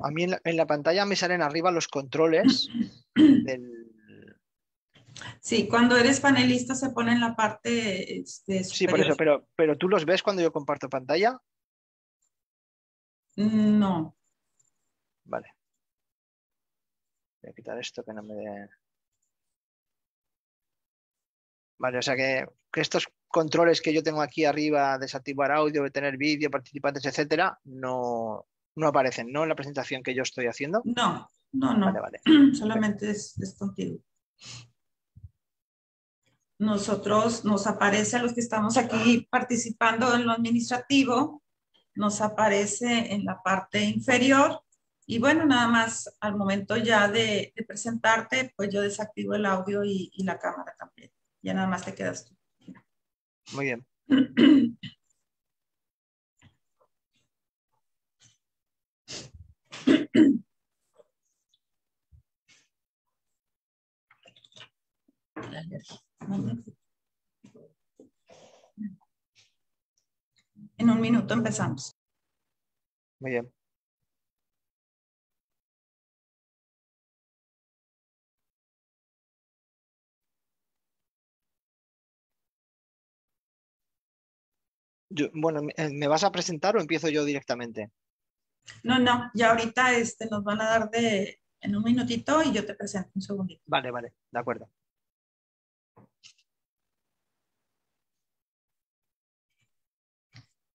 A mí en la, pantalla me salen arriba los controles del, Sí, cuando eres panelista se pone en la parte este, Sí, por eso, pero, pero ¿tú los ves cuando yo comparto pantalla? Mm, no. Vale. Voy a quitar esto que no me... dé Vale, o sea que, que, estos controles que yo tengo aquí arriba, desactivar audio, tener vídeo, participantes, etcétera, no, no aparecen, ¿no? En la presentación que yo estoy haciendo. No, no, no. Vale, vale. Solamente es, contigo. Nosotros nos aparece a los que estamos aquí participando en lo administrativo, nos aparece en la parte inferior. Y bueno, nada más al momento ya de, presentarte, pues yo desactivo el audio y, y la cámara también. Ya nada más te quedas tú. Muy bien. En un minuto empezamos. Muy bien. Yo, bueno, ¿me eh, vas a presentar o empiezo yo directamente? No, no, ya ahorita este, nos van a dar en un minutito y yo te presento un segundito. Vale, vale, de acuerdo.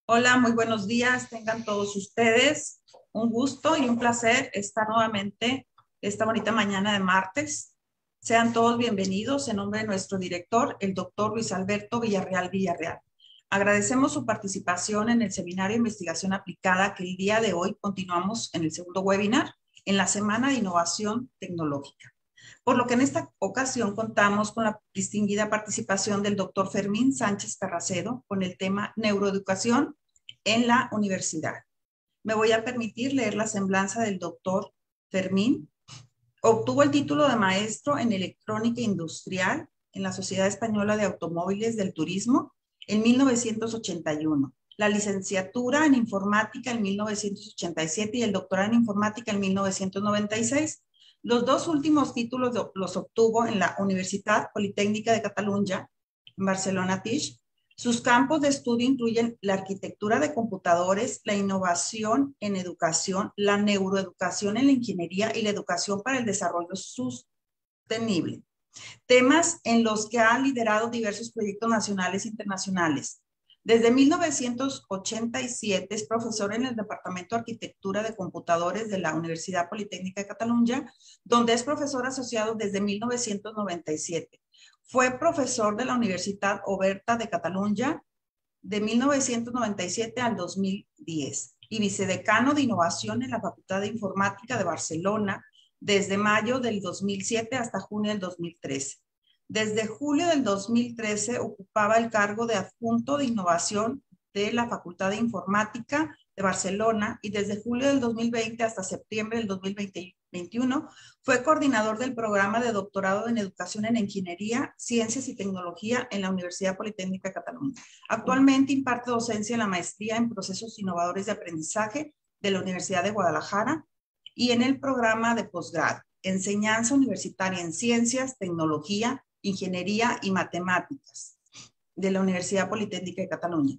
Hola, muy buenos días, tengan todos ustedes. Un gusto y un placer estar nuevamente esta bonita mañana de martes. Sean todos bienvenidos en nombre de nuestro director, el doctor Luis Alberto Villarreal Villarreal. Agradecemos su participación en el seminario de investigación aplicada que el día de hoy continuamos en el segundo webinar en la Semana de Innovación Tecnológica. Por lo que en esta ocasión contamos con la distinguida participación del doctor Fermín Sánchez Carracedo con el tema Neuroeducación en la Universidad. Me voy a permitir leer la semblanza del doctor Fermín. Obtuvo el título de maestro en electrónica industrial en la Sociedad Española de Automóviles del Turismo en 1981, la licenciatura en informática en 1987 y el doctorado en informática en 1996. Los dos últimos títulos los obtuvo en la Universidad Politécnica de Cataluña, en Barcelona Tisch. Sus campos de estudio incluyen la arquitectura de computadores, la innovación en educación, la neuroeducación en la ingeniería y la educación para el desarrollo sostenible temas en los que ha liderado diversos proyectos nacionales e internacionales. Desde 1987 es profesor en el Departamento de Arquitectura de Computadores de la Universidad Politécnica de Cataluña, donde es profesor asociado desde 1997. Fue profesor de la Universidad Oberta de Cataluña de 1997 al 2010 y vicedecano de Innovación en la Facultad de Informática de Barcelona desde mayo del 2007 hasta junio del 2013. Desde julio del 2013 ocupaba el cargo de adjunto de innovación de la Facultad de Informática de Barcelona y desde julio del 2020 hasta septiembre del 2021 fue coordinador del programa de doctorado en educación en ingeniería, ciencias y tecnología en la Universidad Politécnica de Cataluña. Actualmente imparte docencia en la maestría en procesos innovadores de aprendizaje de la Universidad de Guadalajara y en el programa de posgrado, Enseñanza Universitaria en Ciencias, Tecnología, Ingeniería y Matemáticas de la Universidad Politécnica de Cataluña.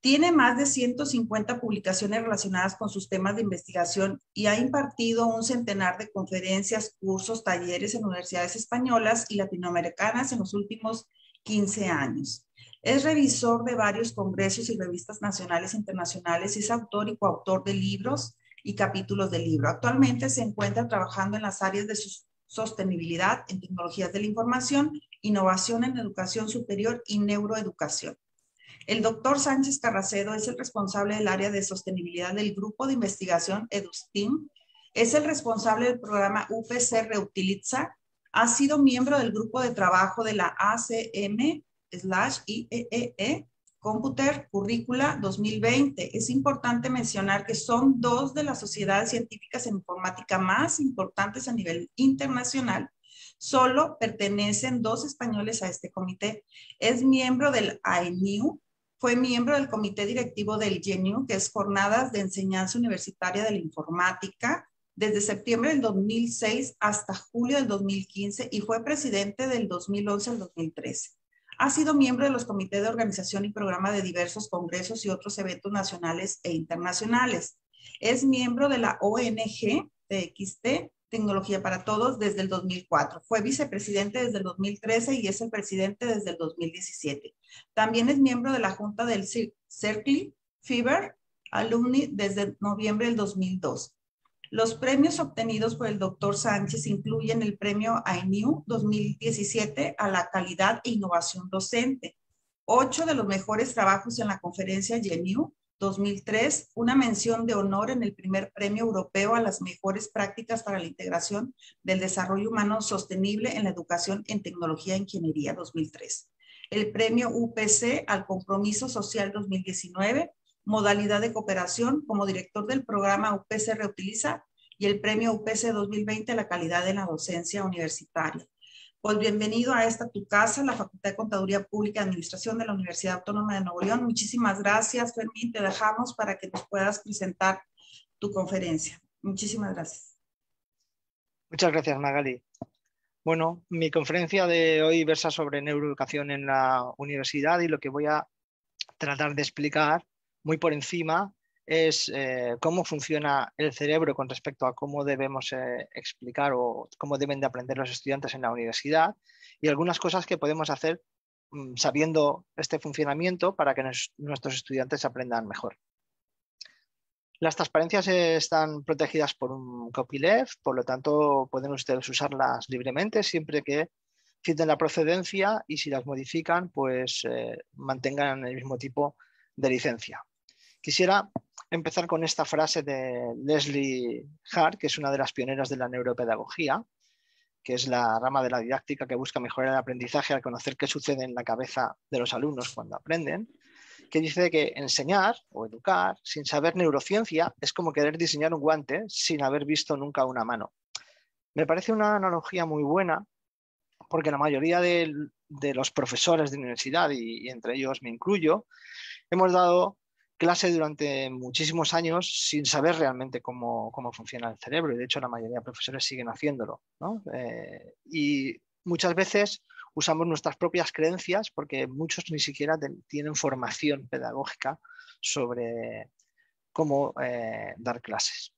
Tiene más de 150 publicaciones relacionadas con sus temas de investigación y ha impartido un centenar de conferencias, cursos, talleres en universidades españolas y latinoamericanas en los últimos 15 años. Es revisor de varios congresos y revistas nacionales e internacionales, es autor y coautor de libros y capítulos del libro. Actualmente se encuentra trabajando en las áreas de sostenibilidad, en tecnologías de la información, innovación en educación superior y neuroeducación. El doctor Sánchez Carracedo es el responsable del área de sostenibilidad del grupo de investigación edustim es el responsable del programa UPC Reutiliza, ha sido miembro del grupo de trabajo de la ACM IEEE e e, Computer Currícula 2020. Es importante mencionar que son dos de las sociedades científicas en informática más importantes a nivel internacional. Solo pertenecen dos españoles a este comité. Es miembro del INU, fue miembro del comité directivo del GENU, que es Jornadas de Enseñanza Universitaria de la Informática, desde septiembre del 2006 hasta julio del 2015 y fue presidente del 2011 al 2013. Ha sido miembro de los comités de organización y programa de diversos congresos y otros eventos nacionales e internacionales. Es miembro de la ONG TXT, Tecnología para Todos, desde el 2004. Fue vicepresidente desde el 2013 y es el presidente desde el 2017. También es miembro de la Junta del Circle Fever Alumni desde noviembre del 2002. Los premios obtenidos por el doctor Sánchez incluyen el premio AINIU e 2017 a la calidad e innovación docente, ocho de los mejores trabajos en la conferencia GENIU e 2003, una mención de honor en el primer premio europeo a las mejores prácticas para la integración del desarrollo humano sostenible en la educación en tecnología e ingeniería 2003. El premio UPC al compromiso social 2019 modalidad de cooperación como director del programa UPC Reutiliza y el premio UPC 2020 a la calidad de la docencia universitaria. Pues bienvenido a esta tu casa, la Facultad de Contaduría Pública y Administración de la Universidad Autónoma de Nuevo León. Muchísimas gracias, Fermín. Te dejamos para que nos puedas presentar tu conferencia. Muchísimas gracias. Muchas gracias, Magali. Bueno, mi conferencia de hoy versa sobre neuroeducación en la universidad y lo que voy a tratar de explicar muy por encima es eh, cómo funciona el cerebro con respecto a cómo debemos eh, explicar o cómo deben de aprender los estudiantes en la universidad y algunas cosas que podemos hacer mm, sabiendo este funcionamiento para que nuestros estudiantes aprendan mejor. Las transparencias están protegidas por un copyleft, por lo tanto pueden ustedes usarlas libremente siempre que citen la procedencia y si las modifican, pues eh, mantengan el mismo tipo de licencia. Quisiera empezar con esta frase de Leslie Hart, que es una de las pioneras de la neuropedagogía, que es la rama de la didáctica que busca mejorar el aprendizaje al conocer qué sucede en la cabeza de los alumnos cuando aprenden, que dice que enseñar o educar sin saber neurociencia es como querer diseñar un guante sin haber visto nunca una mano. Me parece una analogía muy buena porque la mayoría de, los profesores de universidad, y entre ellos me incluyo, hemos dado clase durante muchísimos años sin saber realmente cómo, funciona el cerebro y de hecho la mayoría de profesores siguen haciéndolo. Eh, y muchas veces usamos nuestras propias creencias porque muchos ni siquiera tienen formación pedagógica sobre cómo eh, dar clases.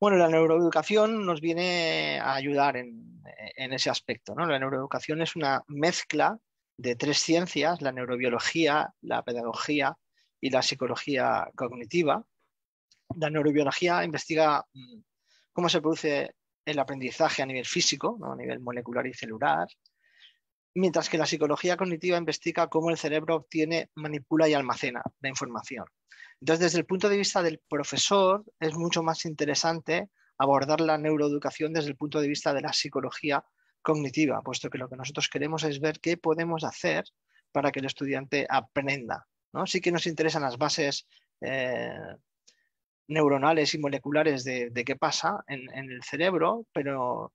Bueno, la neuroeducación nos viene a ayudar en, ese aspecto. La neuroeducación es una mezcla de tres ciencias, la neurobiología, la pedagogía y la psicología cognitiva. La neurobiología investiga mm, cómo se produce el aprendizaje a nivel físico, a nivel molecular y celular, mientras que la psicología cognitiva investiga cómo el cerebro obtiene, manipula y almacena la información. Entonces, desde el punto de vista del profesor, es mucho más interesante abordar la neuroeducación desde el punto de vista de la psicología cognitiva, puesto que lo que nosotros queremos es ver qué podemos hacer para que el estudiante aprenda Sí que nos interesan las bases eh, neuronales y moleculares de, qué pasa en, el cerebro, pero,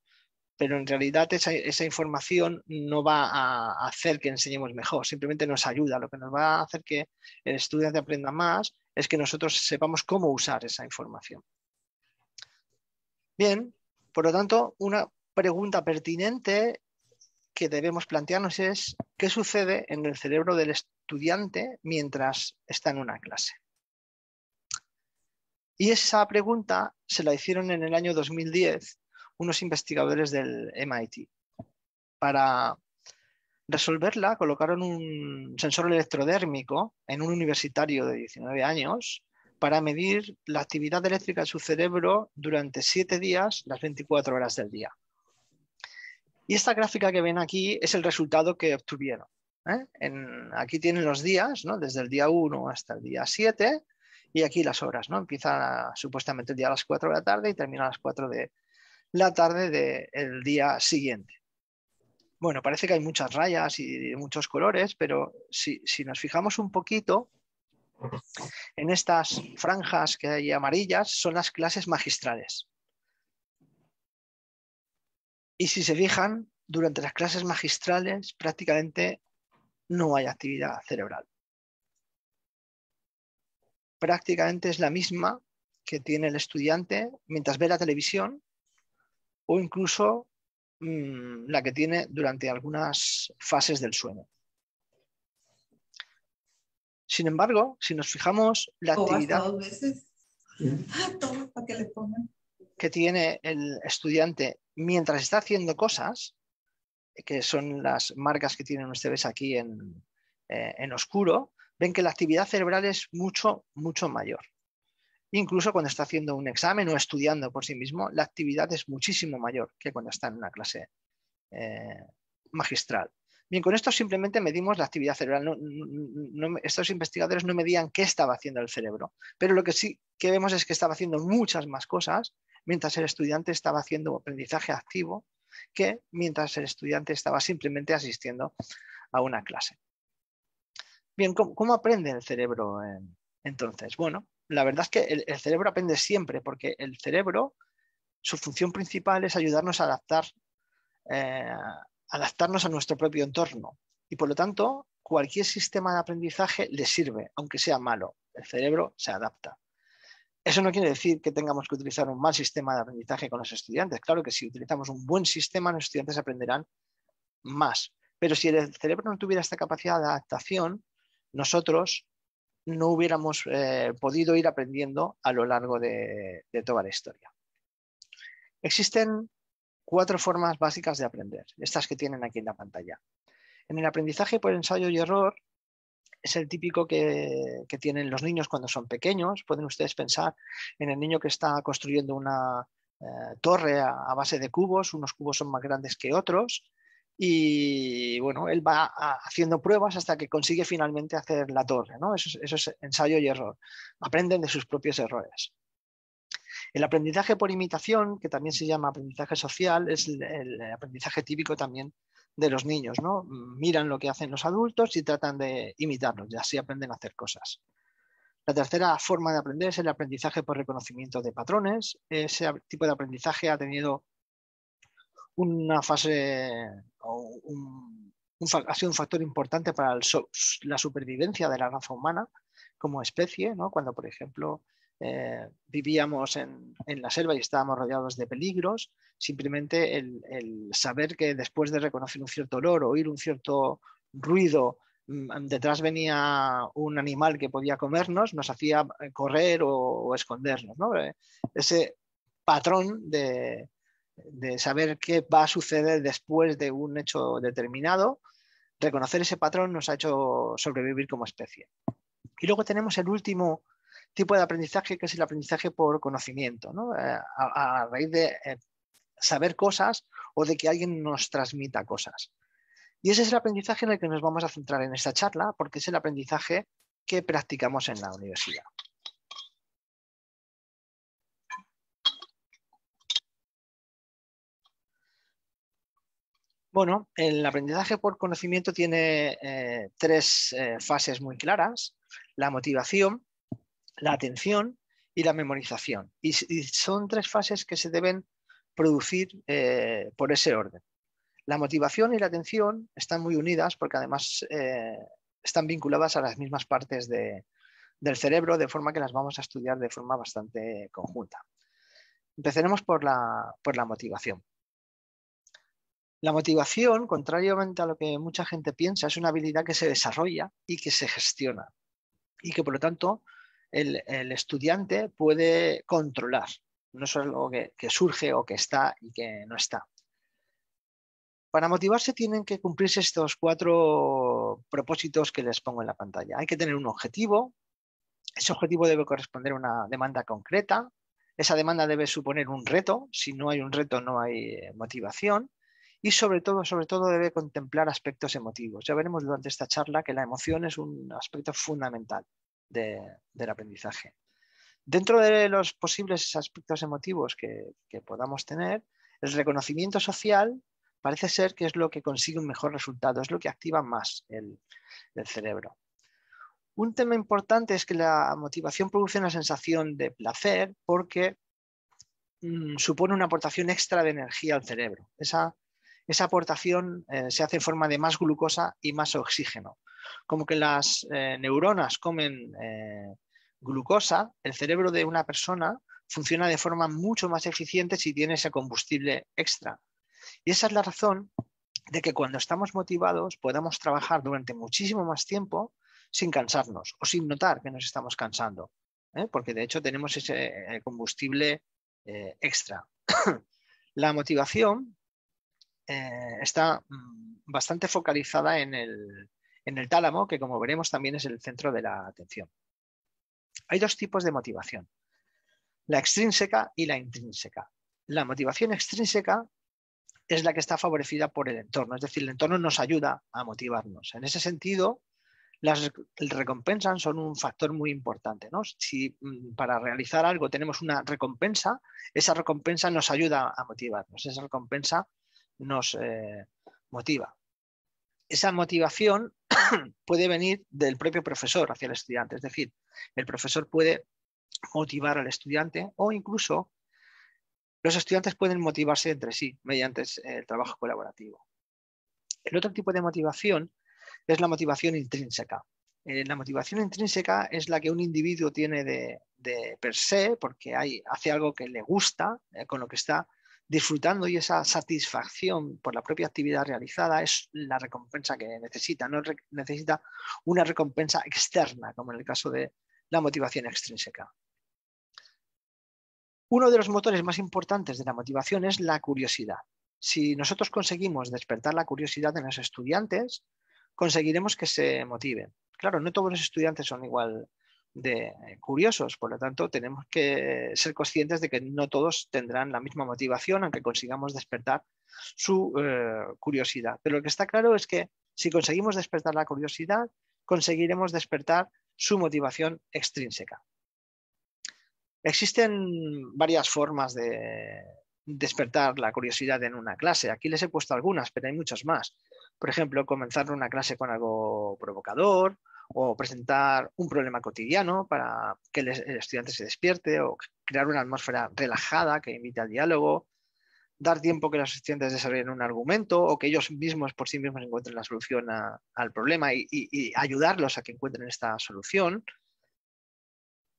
en realidad esa, información no va a hacer que enseñemos mejor, simplemente nos ayuda. Lo que nos va a hacer que el estudiante aprenda más es que nosotros sepamos cómo usar esa información. Bien, por lo tanto, una pregunta pertinente que debemos plantearnos es qué sucede en el cerebro del, estudiante mientras está en una clase? Y esa pregunta se la hicieron en el año 2010 unos investigadores del MIT. Para resolverla colocaron un sensor electrodérmico en un universitario de 19 años para medir la actividad eléctrica de su cerebro durante 7 días, las 24 horas del día. Y esta gráfica que ven aquí es el resultado que obtuvieron. ¿eh? En, aquí tienen los días, Desde el día 1 hasta el día 7 y aquí las horas, ¿no? Empieza supuestamente el día a las 4 de la tarde y termina a las 4 de la tarde del día siguiente. Bueno, parece que hay muchas rayas y muchos colores, pero si, si nos fijamos un poquito, en estas franjas que hay amarillas son las clases magistrales. Y si se fijan, durante las clases magistrales prácticamente no hay actividad cerebral. Prácticamente es la misma que tiene el estudiante mientras ve la televisión o incluso mm, la que tiene durante algunas fases del sueño. Sin embargo, si nos fijamos la actividad que tiene el estudiante mientras está haciendo cosas, que son las marcas que tienen ustedes aquí en, eh, en oscuro, ven que la actividad cerebral es mucho, mucho mayor. Incluso cuando está haciendo un examen o estudiando por sí mismo, la actividad es muchísimo mayor que cuando está en una clase eh, magistral. Bien, con esto simplemente medimos la actividad cerebral. estos investigadores no medían qué estaba haciendo el cerebro, pero lo que sí que vemos es que estaba haciendo muchas más cosas, mientras el estudiante estaba haciendo aprendizaje activo que mientras el estudiante estaba simplemente asistiendo a una clase. Bien, ¿cómo, aprende el cerebro entonces? Bueno, la verdad es que el, cerebro aprende siempre porque el cerebro, su función principal es ayudarnos a eh, adaptarnos a nuestro propio entorno. Y por lo tanto, cualquier sistema de aprendizaje le sirve, aunque sea malo. El cerebro se adapta. Eso no quiere decir que tengamos que utilizar un mal sistema de aprendizaje con los estudiantes. Claro que si utilizamos un buen sistema, los estudiantes aprenderán más. Pero si el cerebro no tuviera esta capacidad de adaptación, nosotros no hubiéramos eh, podido ir aprendiendo a lo largo de toda la historia. Existen cuatro formas básicas de aprender, estas que tienen aquí en la pantalla. En el aprendizaje por ensayo y error es el típico que, tienen los niños cuando son pequeños. Pueden ustedes pensar en el niño que está construyendo una eh, torre a, base de cubos, unos cubos son más grandes que otros. Y bueno, él va haciendo pruebas hasta que consigue finalmente hacer la torre. ¿no? Eso, es ensayo y error. Aprenden de sus propios errores. El aprendizaje por imitación, que también se llama aprendizaje social, es el aprendizaje típico también de los niños, ¿no? Miran lo que hacen los adultos y tratan de imitarlos y así aprenden a hacer cosas. La tercera forma de aprender es el aprendizaje por reconocimiento de patrones. Ese tipo de aprendizaje ha tenido una fase un, ha sido un factor importante para la supervivencia de la raza humana como especie, ¿no? cuando por ejemplo eh, vivíamos en, la selva y estábamos rodeados de peligros, simplemente el, saber que después de reconocer un cierto olor, o oír un cierto ruido, mm, detrás venía un animal que podía comernos, nos hacía eh, correr o, escondernos. Eh, ese patrón de, de, saber qué va a suceder después de un hecho determinado, reconocer ese patrón nos ha hecho sobrevivir como especie. Y luego tenemos el último tipo de aprendizaje que es el aprendizaje por conocimiento, eh, a, raíz de eh, saber cosas o de que alguien nos transmita cosas. Y ese es el aprendizaje en el que nos vamos a centrar en esta charla, porque es el aprendizaje que practicamos en la universidad. Bueno, el aprendizaje por conocimiento tiene eh, tres fases muy claras. La motivación, la atención y la memorización. Y, son tres fases que se deben producir eh, por ese orden. La motivación y la atención están muy unidas porque además eh, están vinculadas a las mismas partes del cerebro, de forma que las vamos a estudiar de forma bastante conjunta. Empezaremos por la, por la motivación. La motivación, contrariamente a lo que mucha gente piensa, es una habilidad que se desarrolla y que se gestiona y que por lo tanto el, estudiante puede controlar. No es algo que, que surge o que está y que no está. Para motivarse tienen que cumplirse estos cuatro propósitos que les pongo en la pantalla. Hay que tener un objetivo. Ese objetivo debe corresponder a una demanda concreta. Esa demanda debe suponer un reto. Si no hay un reto, no hay eh, motivación. Y sobre todo, sobre todo, debe contemplar aspectos emotivos. Ya veremos durante esta charla que la emoción es un aspecto fundamental del aprendizaje. Dentro de los posibles aspectos emotivos que, podamos tener, el reconocimiento social parece ser que es lo que consigue un mejor resultado, es lo que activa más el, cerebro. Un tema importante es que la motivación produce una sensación de placer porque mm, supone una aportación extra de energía al cerebro. Esa, aportación eh, se hace en forma de más glucosa y más oxígeno, como que las eh, neuronas comen eh, glucosa, el cerebro de una persona funciona de forma mucho más eficiente si tiene ese combustible extra. Y esa es la razón de que cuando estamos motivados podamos trabajar durante muchísimo más tiempo sin cansarnos o sin notar que nos estamos cansando, ¿eh? porque de hecho tenemos ese combustible extra. la motivación está mm, bastante focalizada en el, en el tálamo, que como veremos también es el centro de la atención. Hay dos tipos de motivación, la extrínseca y la intrínseca. La motivación extrínseca es la que está favorecida por el entorno, es decir, el entorno nos ayuda a motivarnos. En ese sentido, las recompensas son un factor muy importante. Si mm, para realizar algo tenemos una recompensa, esa recompensa nos ayuda a motivarnos, esa recompensa nos eh, motiva. Esa motivación puede venir del propio profesor hacia el estudiante. Es decir, el profesor puede motivar al estudiante o incluso los estudiantes pueden motivarse entre sí mediante eh, el trabajo colaborativo. El otro tipo de motivación es la motivación intrínseca. Eh, la motivación intrínseca es la que un individuo tiene de, per se, porque hay, hace algo que le gusta, eh, con lo que está disfrutando y esa satisfacción por la propia actividad realizada es la recompensa que necesita, no necesita una recompensa externa, como en el caso de la motivación extrínseca. Uno de los motores más importantes de la motivación es la curiosidad. Si nosotros conseguimos despertar la curiosidad en los estudiantes, conseguiremos que se motiven. Claro, no todos los estudiantes son igual de eh, curiosos. Por lo tanto, tenemos que ser conscientes de que no todos tendrán la misma motivación, aunque consigamos despertar su eh, curiosidad. Pero lo que está claro es que si conseguimos despertar la curiosidad, conseguiremos despertar su motivación extrínseca. Existen varias formas de despertar la curiosidad en una clase. Aquí les he puesto algunas, pero hay muchas más. Por ejemplo, comenzar una clase con algo provocador, o presentar un problema cotidiano para que el, estudiante se despierte o crear una atmósfera relajada que invite al diálogo, dar tiempo que los estudiantes desarrollen un argumento o que ellos mismos por sí mismos encuentren la solución al problema y, ayudarlos a que encuentren esta solución.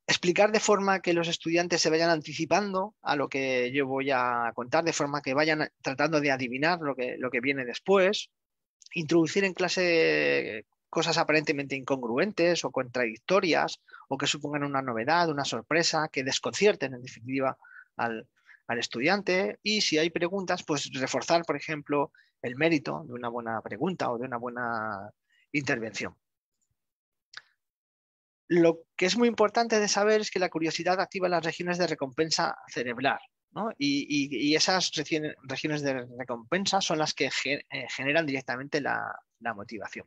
Explicar de forma que los estudiantes se vayan anticipando a lo que yo voy a contar, de forma que vayan tratando de adivinar lo que, lo que viene después. Introducir en clase cosas aparentemente incongruentes o contradictorias o que supongan una novedad, una sorpresa, que desconcierten en definitiva al, estudiante. Y si hay preguntas, pues reforzar, por ejemplo, el mérito de una buena pregunta o de una buena intervención. Lo que es muy importante de saber es que la curiosidad activa las regiones de recompensa cerebral. Y, esas regiones de recompensa son las que eh, generan directamente la motivación.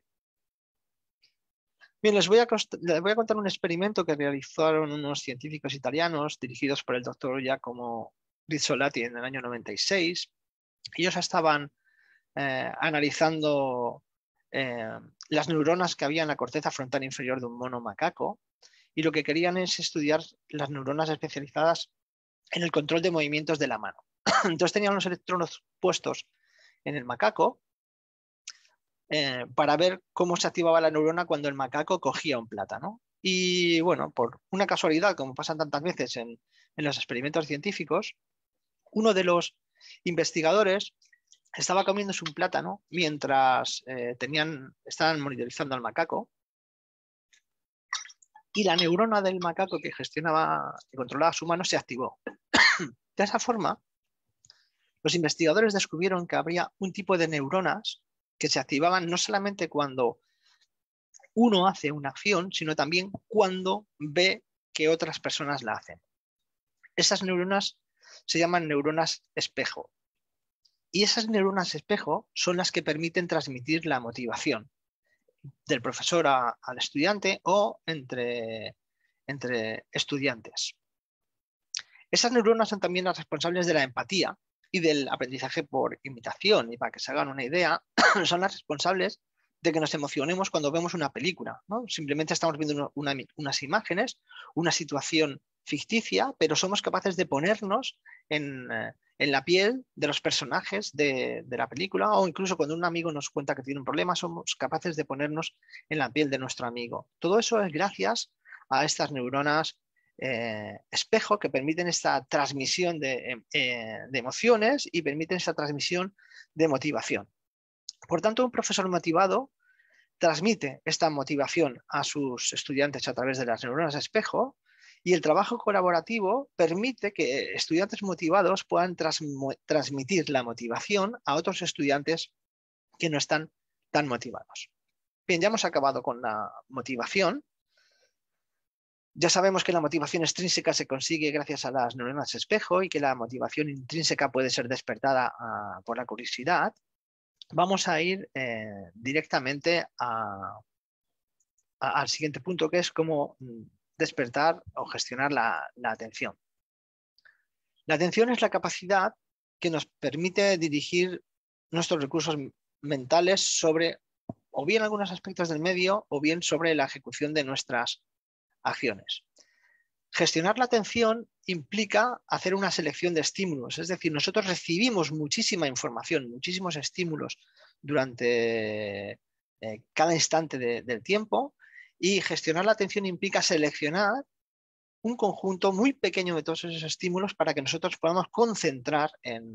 Bien, les voy, a, contar un experimento que realizaron unos científicos italianos dirigidos por el doctor Giacomo Rizzolati en el año 96. Ellos estaban eh, analizando eh, las neuronas que había en la corteza frontal inferior de un mono macaco y lo que querían es estudiar las neuronas especializadas en el control de movimientos de la mano. Entonces tenían los electrones puestos en el macaco eh, para ver cómo se activaba la neurona cuando el macaco cogía un plátano. Y bueno, por una casualidad, como pasan tantas veces en, los experimentos científicos, uno de los investigadores estaba comiéndose un plátano mientras eh, tenían, estaban monitorizando al macaco. Y la neurona del macaco que gestionaba y controlaba su mano se activó. de esa forma, los investigadores descubrieron que habría un tipo de neuronas que se activaban no solamente cuando uno hace una acción, sino también cuando ve que otras personas la hacen. Esas neuronas se llaman neuronas espejo. Y esas neuronas espejo son las que permiten transmitir la motivación del profesor al estudiante o entre, entre estudiantes. Esas neuronas son también las responsables de la empatía, y del aprendizaje por imitación. Y para que se hagan una idea, son las responsables de que nos emocionemos cuando vemos una película. ¿no? Simplemente estamos viendo unas imágenes, una situación ficticia, pero somos capaces de ponernos eh, en, la piel de los personajes de, de, la película o incluso cuando un amigo nos cuenta que tiene un problema, somos capaces de ponernos en la piel de nuestro amigo. Todo eso es gracias a estas neuronas eh, espejo que permiten esta transmisión de, em, eh, emociones y permiten esta transmisión de motivación. Por tanto, un profesor motivado transmite esta motivación a sus estudiantes a través de las neuronas de espejo y el trabajo colaborativo permite que estudiantes motivados puedan transmitir la motivación a otros estudiantes que no están tan motivados. Bien, ya hemos acabado con la motivación ya sabemos que la motivación extrínseca se consigue gracias a las neuronas espejo y que la motivación intrínseca puede ser despertada ah, por la curiosidad. Vamos a ir eh, directamente al siguiente punto, que es cómo mm, despertar o gestionar la atención. La atención es la capacidad que nos permite dirigir nuestros recursos mentales sobre o bien algunos aspectos del medio o bien sobre la ejecución de nuestras acciones. Gestionar la atención implica hacer una selección de estímulos, es decir, nosotros recibimos muchísima información, muchísimos estímulos durante eh, cada instante del tiempo y gestionar la atención implica seleccionar un conjunto muy pequeño de todos esos estímulos para que nosotros podamos concentrar en,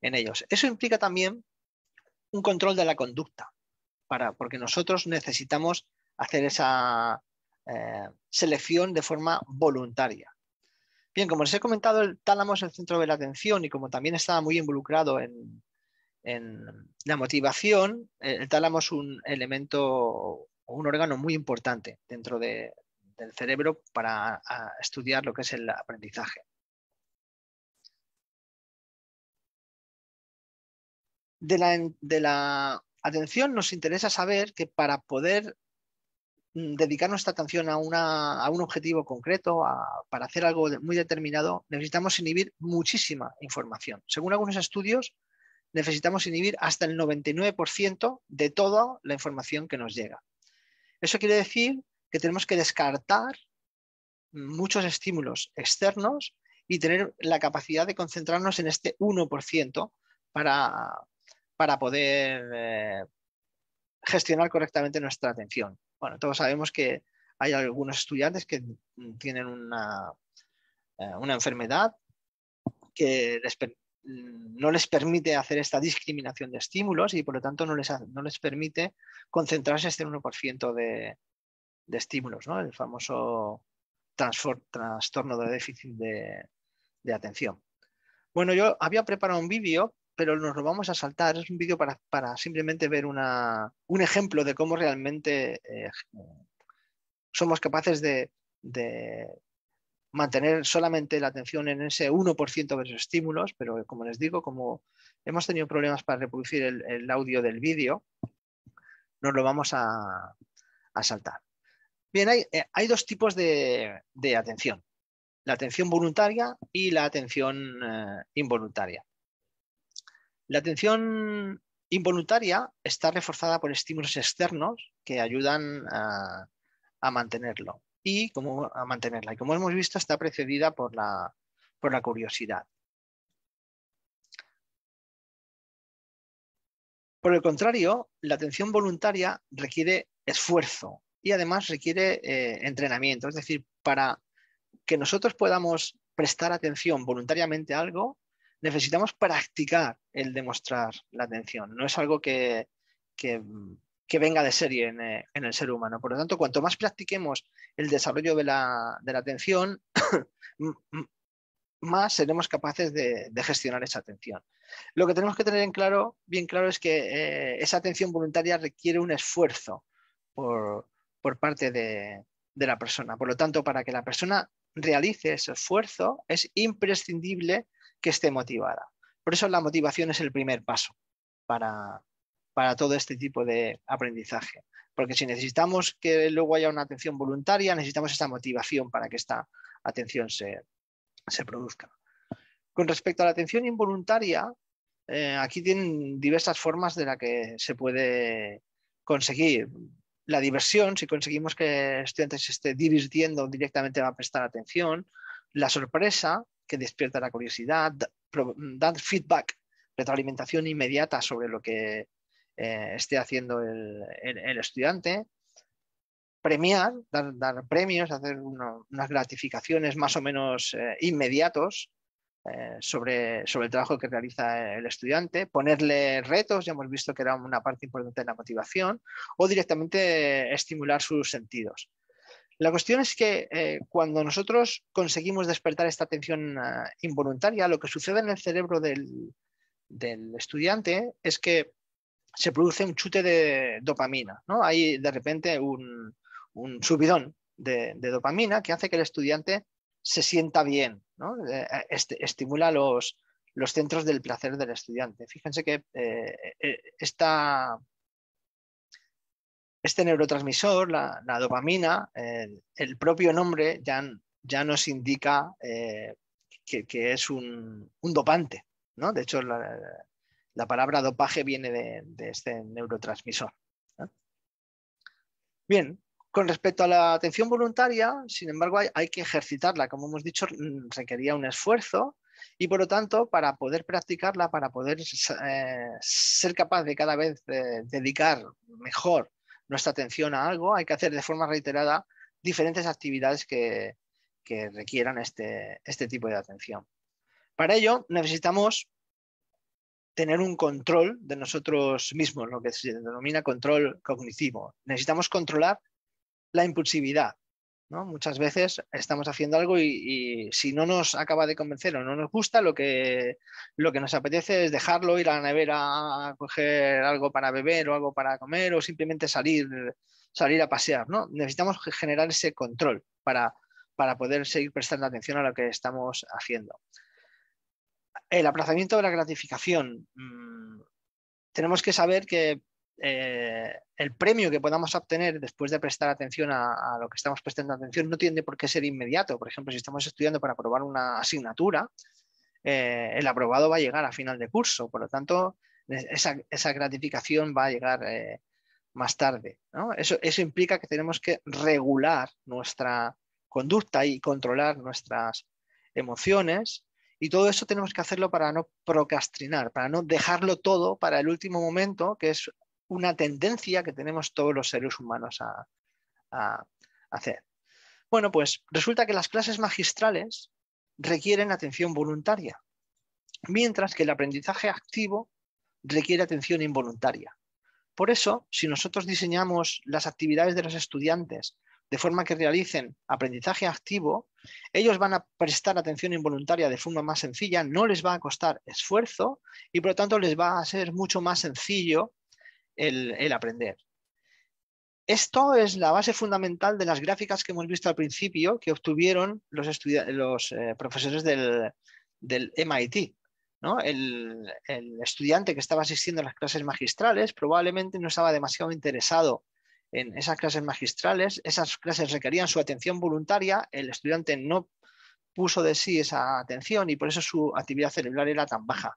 en ellos. Eso implica también un control de la conducta, para, porque nosotros necesitamos hacer esa, eh, selección de forma voluntaria. Bien, como les he comentado, el tálamo es el centro de la atención y como también estaba muy involucrado en, la motivación, eh, el, tálamo es un elemento, o un órgano muy importante dentro del cerebro para estudiar lo que es el aprendizaje. de la, atención nos interesa saber que para poder Mm, dedicar nuestra atención a, un objetivo concreto, para hacer algo muy determinado, necesitamos inhibir muchísima información. Según algunos estudios, necesitamos inhibir hasta el 99% de toda la información que nos llega. Eso quiere decir que tenemos que descartar muchos estímulos externos y tener la capacidad de concentrarnos en este 1% para, poder eh, gestionar correctamente nuestra atención. Bueno, todos sabemos que hay algunos estudiantes que tienen una, eh, enfermedad que no les permite hacer esta discriminación de estímulos y por lo tanto no les, no les permite concentrarse en este 1% de, estímulos, el famoso trastorno de déficit de atención. Bueno, yo había preparado un vídeo pero nos lo vamos a saltar. Es un vídeo para, simplemente ver una, un ejemplo de cómo realmente eh, somos capaces de, mantener solamente la atención en ese 1% de los estímulos, pero como les digo, como hemos tenido problemas para reproducir el, audio del vídeo, nos lo vamos a, saltar. Bien, hay, eh, hay dos tipos de, atención, la atención voluntaria y la atención eh, involuntaria. La atención involuntaria está reforzada por estímulos externos que ayudan a, mantenerlo y como, a mantenerla. Y como hemos visto, está precedida por la, curiosidad. Por el contrario, la atención voluntaria requiere esfuerzo y además requiere eh, entrenamiento. Es decir, para que nosotros podamos prestar atención voluntariamente a algo, necesitamos practicar el demostrar la atención. No es algo que, que, venga de serie eh, en, el ser humano. Por lo tanto, cuanto más practiquemos el desarrollo de la, atención, más seremos capaces de, gestionar esa atención. Lo que tenemos que tener en claro, bien claro es que eh, esa atención voluntaria requiere un esfuerzo por, parte de, de la persona. Por lo tanto, para que la persona realice ese esfuerzo, es imprescindible que esté motivada. Por eso la motivación es el primer paso para, todo este tipo de aprendizaje. Porque si necesitamos que luego haya una atención voluntaria, necesitamos esta motivación para que esta atención se, produzca. Con respecto a la atención involuntaria, eh, aquí tienen diversas formas de la que se puede conseguir. La diversión, si conseguimos que el estudiante se esté divirtiendo directamente va a prestar atención. La sorpresa, que despierta la curiosidad, dar feedback, retroalimentación inmediata sobre lo que eh, esté haciendo el, estudiante, premiar, dar, premios, hacer unas gratificaciones más o menos eh, inmediatos eh, sobre, sobre el trabajo que realiza el estudiante, ponerle retos, ya hemos visto que era una parte importante de la motivación, o directamente estimular sus sentidos. La cuestión es que eh, cuando nosotros conseguimos despertar esta atención ah, involuntaria, lo que sucede en el cerebro del, estudiante es que se produce un chute de dopamina, ¿no? Hay de repente un, subidón de, dopamina que hace que el estudiante se sienta bien, eh, eh, estimula los, centros del placer del estudiante. Fíjense que esta, este neurotransmisor, la, dopamina, el, propio nombre ya, ya nos indica eh, que, es un, dopante. ¿no? De hecho, la, palabra dopaje viene de, este neurotransmisor. Bien, con respecto a la atención voluntaria, sin embargo, hay, que ejercitarla. Como hemos dicho, requería un esfuerzo y, por lo tanto, para poder practicarla, para poder eh, ser capaz de cada vez eh, dedicar mejor nuestra atención a algo, hay que hacer de forma reiterada diferentes actividades que, requieran este, este tipo de atención. Para ello necesitamos tener un control de nosotros mismos, lo que se denomina control cognitivo. Necesitamos controlar la impulsividad, Muchas veces estamos haciendo algo y, si no nos acaba de convencer o no nos gusta, lo que, lo que nos apetece es dejarlo, ir a la nevera a coger algo para beber o algo para comer o simplemente salir, salir a pasear. ¿no? Necesitamos generar ese control para, para poder seguir prestando atención a lo que estamos haciendo. El aplazamiento de la gratificación. Mm, tenemos que saber que eh, el premio que podamos obtener después de prestar atención a, lo que estamos prestando atención no tiene por qué ser inmediato. Por ejemplo, si estamos estudiando para aprobar una asignatura, eh, el aprobado va a llegar a final de curso. Por lo tanto, esa, gratificación va a llegar eh, más tarde. Eso, eso implica que tenemos que regular nuestra conducta y controlar nuestras emociones y todo eso tenemos que hacerlo para no procrastinar, para no dejarlo todo para el último momento, que es una tendencia que tenemos todos los seres humanos a, hacer. Bueno, pues resulta que las clases magistrales requieren atención voluntaria, mientras que el aprendizaje activo requiere atención involuntaria. Por eso, si nosotros diseñamos las actividades de los estudiantes de forma que realicen aprendizaje activo, ellos van a prestar atención involuntaria de forma más sencilla, no les va a costar esfuerzo y por lo tanto les va a ser mucho más sencillo el, aprender. Esto es la base fundamental de las gráficas que hemos visto al principio que obtuvieron los, eh, profesores del, MIT. El, el, estudiante que estaba asistiendo a las clases magistrales probablemente no estaba demasiado interesado en esas clases magistrales. Esas clases requerían su atención voluntaria. El estudiante no puso de sí esa atención y por eso su actividad cerebral era tan baja.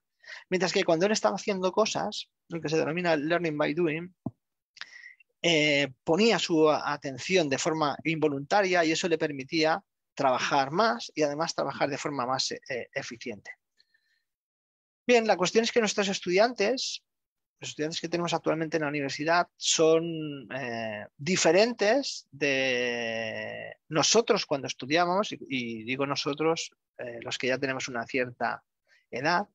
Mientras que cuando él estaba haciendo cosas, lo que se denomina learning by doing, eh, ponía su atención de forma involuntaria y eso le permitía trabajar más y además trabajar de forma más eh, eh, eficiente. Bien, la cuestión es que nuestros estudiantes, los estudiantes que tenemos actualmente en la universidad, son diferentes de nosotros cuando estudiamos, y, digo nosotros, los que ya tenemos una cierta edad,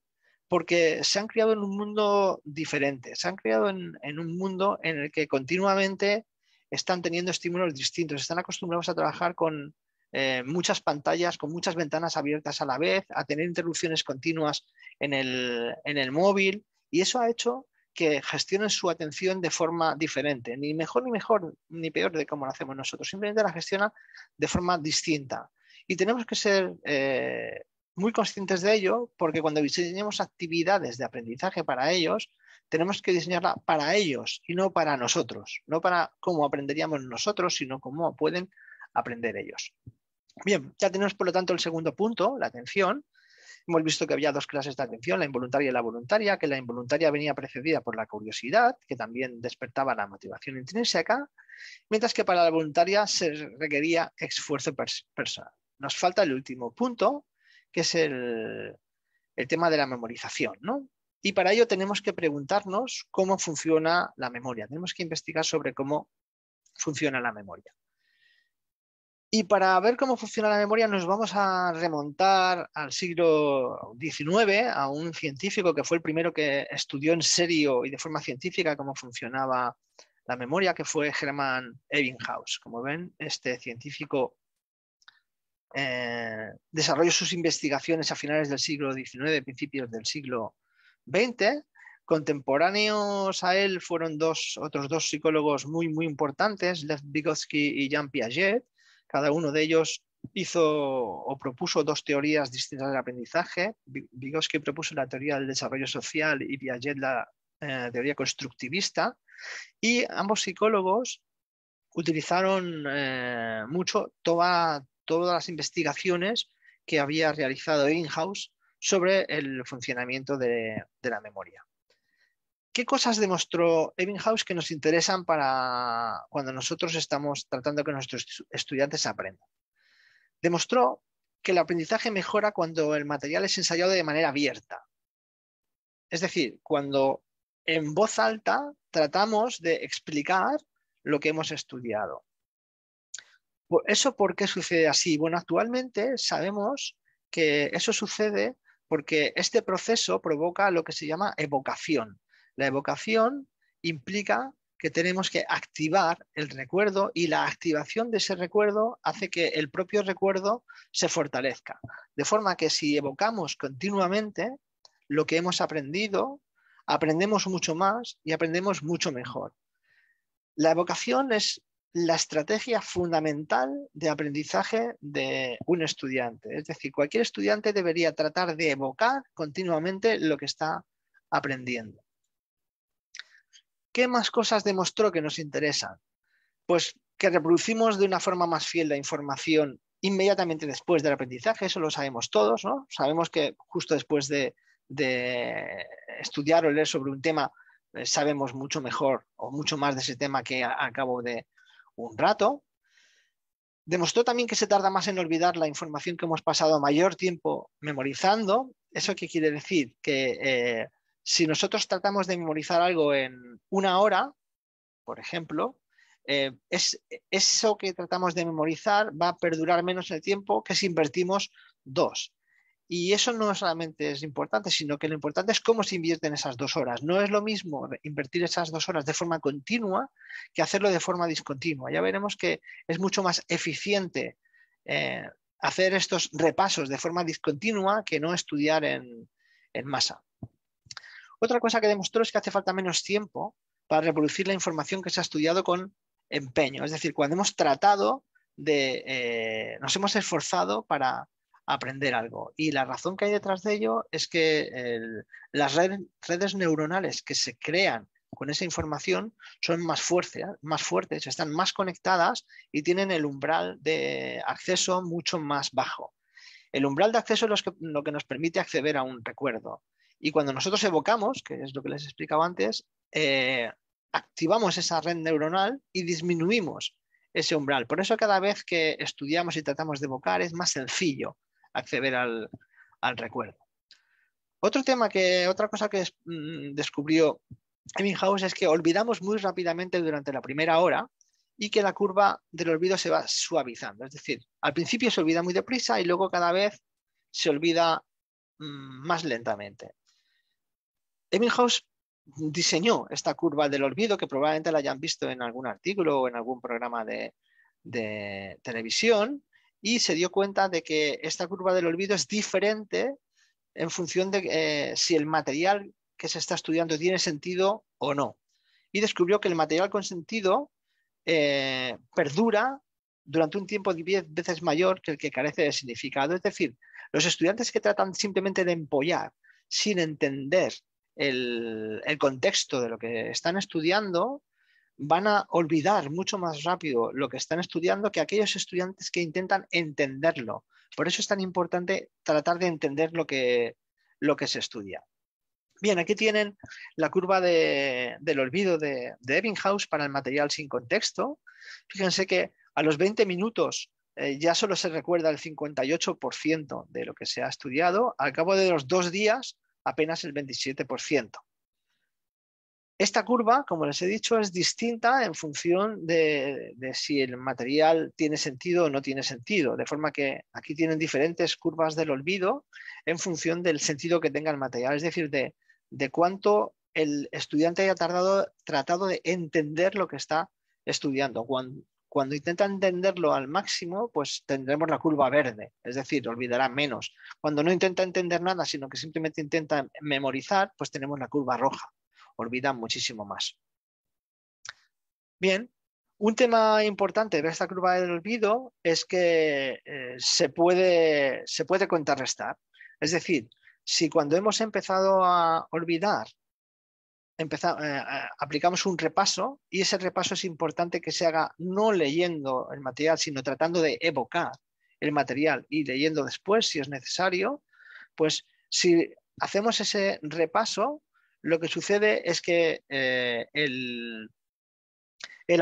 porque se han criado en un mundo diferente, se han criado en, un mundo en el que continuamente están teniendo estímulos distintos, están acostumbrados a trabajar con eh, muchas pantallas, con muchas ventanas abiertas a la vez, a tener interrupciones continuas en el, móvil, y eso ha hecho que gestionen su atención de forma diferente, ni mejor ni mejor ni peor de cómo lo hacemos nosotros, simplemente la gestiona de forma distinta. Y tenemos que ser eh, muy conscientes de ello, porque cuando diseñamos actividades de aprendizaje para ellos, tenemos que diseñarla para ellos y no para nosotros, no para cómo aprenderíamos nosotros, sino cómo pueden aprender ellos. Bien, ya tenemos por lo tanto el segundo punto, la atención. Hemos visto que había dos clases de atención, la involuntaria y la voluntaria, que la involuntaria venía precedida por la curiosidad, que también despertaba la motivación intrínseca, mientras que para la voluntaria se requería esfuerzo personal. Nos falta el último punto, que es el, tema de la memorización, Y para ello tenemos que preguntarnos cómo funciona la memoria. Tenemos que investigar sobre cómo funciona la memoria. Y para ver cómo funciona la memoria nos vamos a remontar al siglo XIX a un científico que fue el primero que estudió en serio y de forma científica cómo funcionaba la memoria, que fue Hermann Ebbinghaus. Como ven, este científico eh, desarrolló sus investigaciones a finales del siglo XIX, principios del siglo XX. Contemporáneos a él fueron otros dos psicólogos muy, muy importantes, Lev Vygotsky y Jean Piaget. Cada uno de ellos hizo o propuso dos teorías distintas del aprendizaje. Vygotsky propuso la teoría del desarrollo social y Piaget la eh, teoría constructivista. Y ambos psicólogos utilizaron eh, mucho toda, todas las investigaciones que había realizado in sobre el funcionamiento de, la memoria. ¿Qué cosas demostró Ebbinghaus que nos interesan para cuando nosotros estamos tratando que nuestros estudiantes aprendan? Demostró que el aprendizaje mejora cuando el material es ensayado de manera abierta. Es decir, cuando en voz alta tratamos de explicar lo que hemos estudiado. ¿Eso por qué sucede así? Bueno, actualmente sabemos que eso sucede porque este proceso provoca lo que se llama evocación. La evocación implica que tenemos que activar el recuerdo y la activación de ese recuerdo hace que el propio recuerdo se fortalezca. De forma que si evocamos continuamente lo que hemos aprendido, aprendemos mucho más y aprendemos mucho mejor. La evocación es la estrategia fundamental de aprendizaje de un estudiante. Es decir, cualquier estudiante debería tratar de evocar continuamente lo que está aprendiendo. ¿Qué más cosas demostró que nos interesan? Pues que reproducimos de una forma más fiel la información inmediatamente después del aprendizaje, eso lo sabemos todos, ¿no? Sabemos que justo después de, estudiar o leer sobre un tema, eh, sabemos mucho mejor o mucho más de ese tema que acabo de, un rato. Demostró también que se tarda más en olvidar la información que hemos pasado mayor tiempo memorizando. ¿Eso qué quiere decir? Que eh, si nosotros tratamos de memorizar algo en una hora, por ejemplo, eh, es, eso que tratamos de memorizar va a perdurar menos el tiempo que si invertimos dos. Y eso no solamente es importante, sino que lo importante es cómo se invierten esas dos horas. No es lo mismo invertir esas dos horas de forma continua que hacerlo de forma discontinua. Ya veremos que es mucho más eficiente eh, hacer estos repasos de forma discontinua que no estudiar en, en masa. Otra cosa que demostró es que hace falta menos tiempo para reproducir la información que se ha estudiado con empeño. Es decir, cuando hemos tratado de, eh, nos hemos esforzado para aprender algo. Y la razón que hay detrás de ello es que las redes neuronales que se crean con esa información son más, fuertes, más fuertes, están más conectadas y tienen el umbral de acceso mucho más bajo. El umbral de acceso es lo que, nos permite acceder a un recuerdo. Y cuando nosotros evocamos, que es lo que les explicaba antes, eh, activamos esa red neuronal y disminuimos ese umbral. Por eso cada vez que estudiamos y tratamos de evocar es más sencillo acceder al, recuerdo. Otro tema que, otra cosa que mm, descubrió Ebbinghaus es que olvidamos muy rápidamente durante la primera hora y que la curva del olvido se va suavizando. Es decir, al principio se olvida muy deprisa y luego cada vez se olvida mm, más lentamente. Ebbinghaus diseñó esta curva del olvido que probablemente la hayan visto en algún artículo o en algún programa de, de televisión y se dio cuenta de que esta curva del olvido es diferente en función de eh, si el material que se está estudiando tiene sentido o no. Y descubrió que el material con sentido eh, perdura durante un tiempo 10 veces mayor que el que carece de significado. Es decir, los estudiantes que tratan simplemente de empollar sin entender el, el contexto de lo que están estudiando, van a olvidar mucho más rápido lo que están estudiando que aquellos estudiantes que intentan entenderlo. Por eso es tan importante tratar de entender lo que, lo que se estudia. Bien, aquí tienen la curva del olvido de, Ebbinghaus para el material sin contexto. Fíjense que a los 20 minutos eh, ya solo se recuerda el 58% de lo que se ha estudiado. Al cabo de los dos días, apenas el 27%. Esta curva, como les he dicho, es distinta en función de, si el material tiene sentido o no tiene sentido, de forma que aquí tienen diferentes curvas del olvido en función del sentido que tenga el material, es decir, de, de cuánto el estudiante haya tardado, tratado de entender lo que está estudiando. Cuando, cuando intenta entenderlo al máximo, pues tendremos la curva verde, es decir, olvidará menos. Cuando no intenta entender nada, sino que simplemente intenta memorizar, pues tenemos la curva roja olvidan muchísimo más. Bien, un tema importante de esta curva del olvido es que eh, se, puede, se puede contrarrestar. Es decir, si cuando hemos empezado a olvidar, eh, aplicamos un repaso y ese repaso es importante que se haga no leyendo el material, sino tratando de evocar el material y leyendo después si es necesario, pues si hacemos ese repaso, lo que sucede es que eh, el,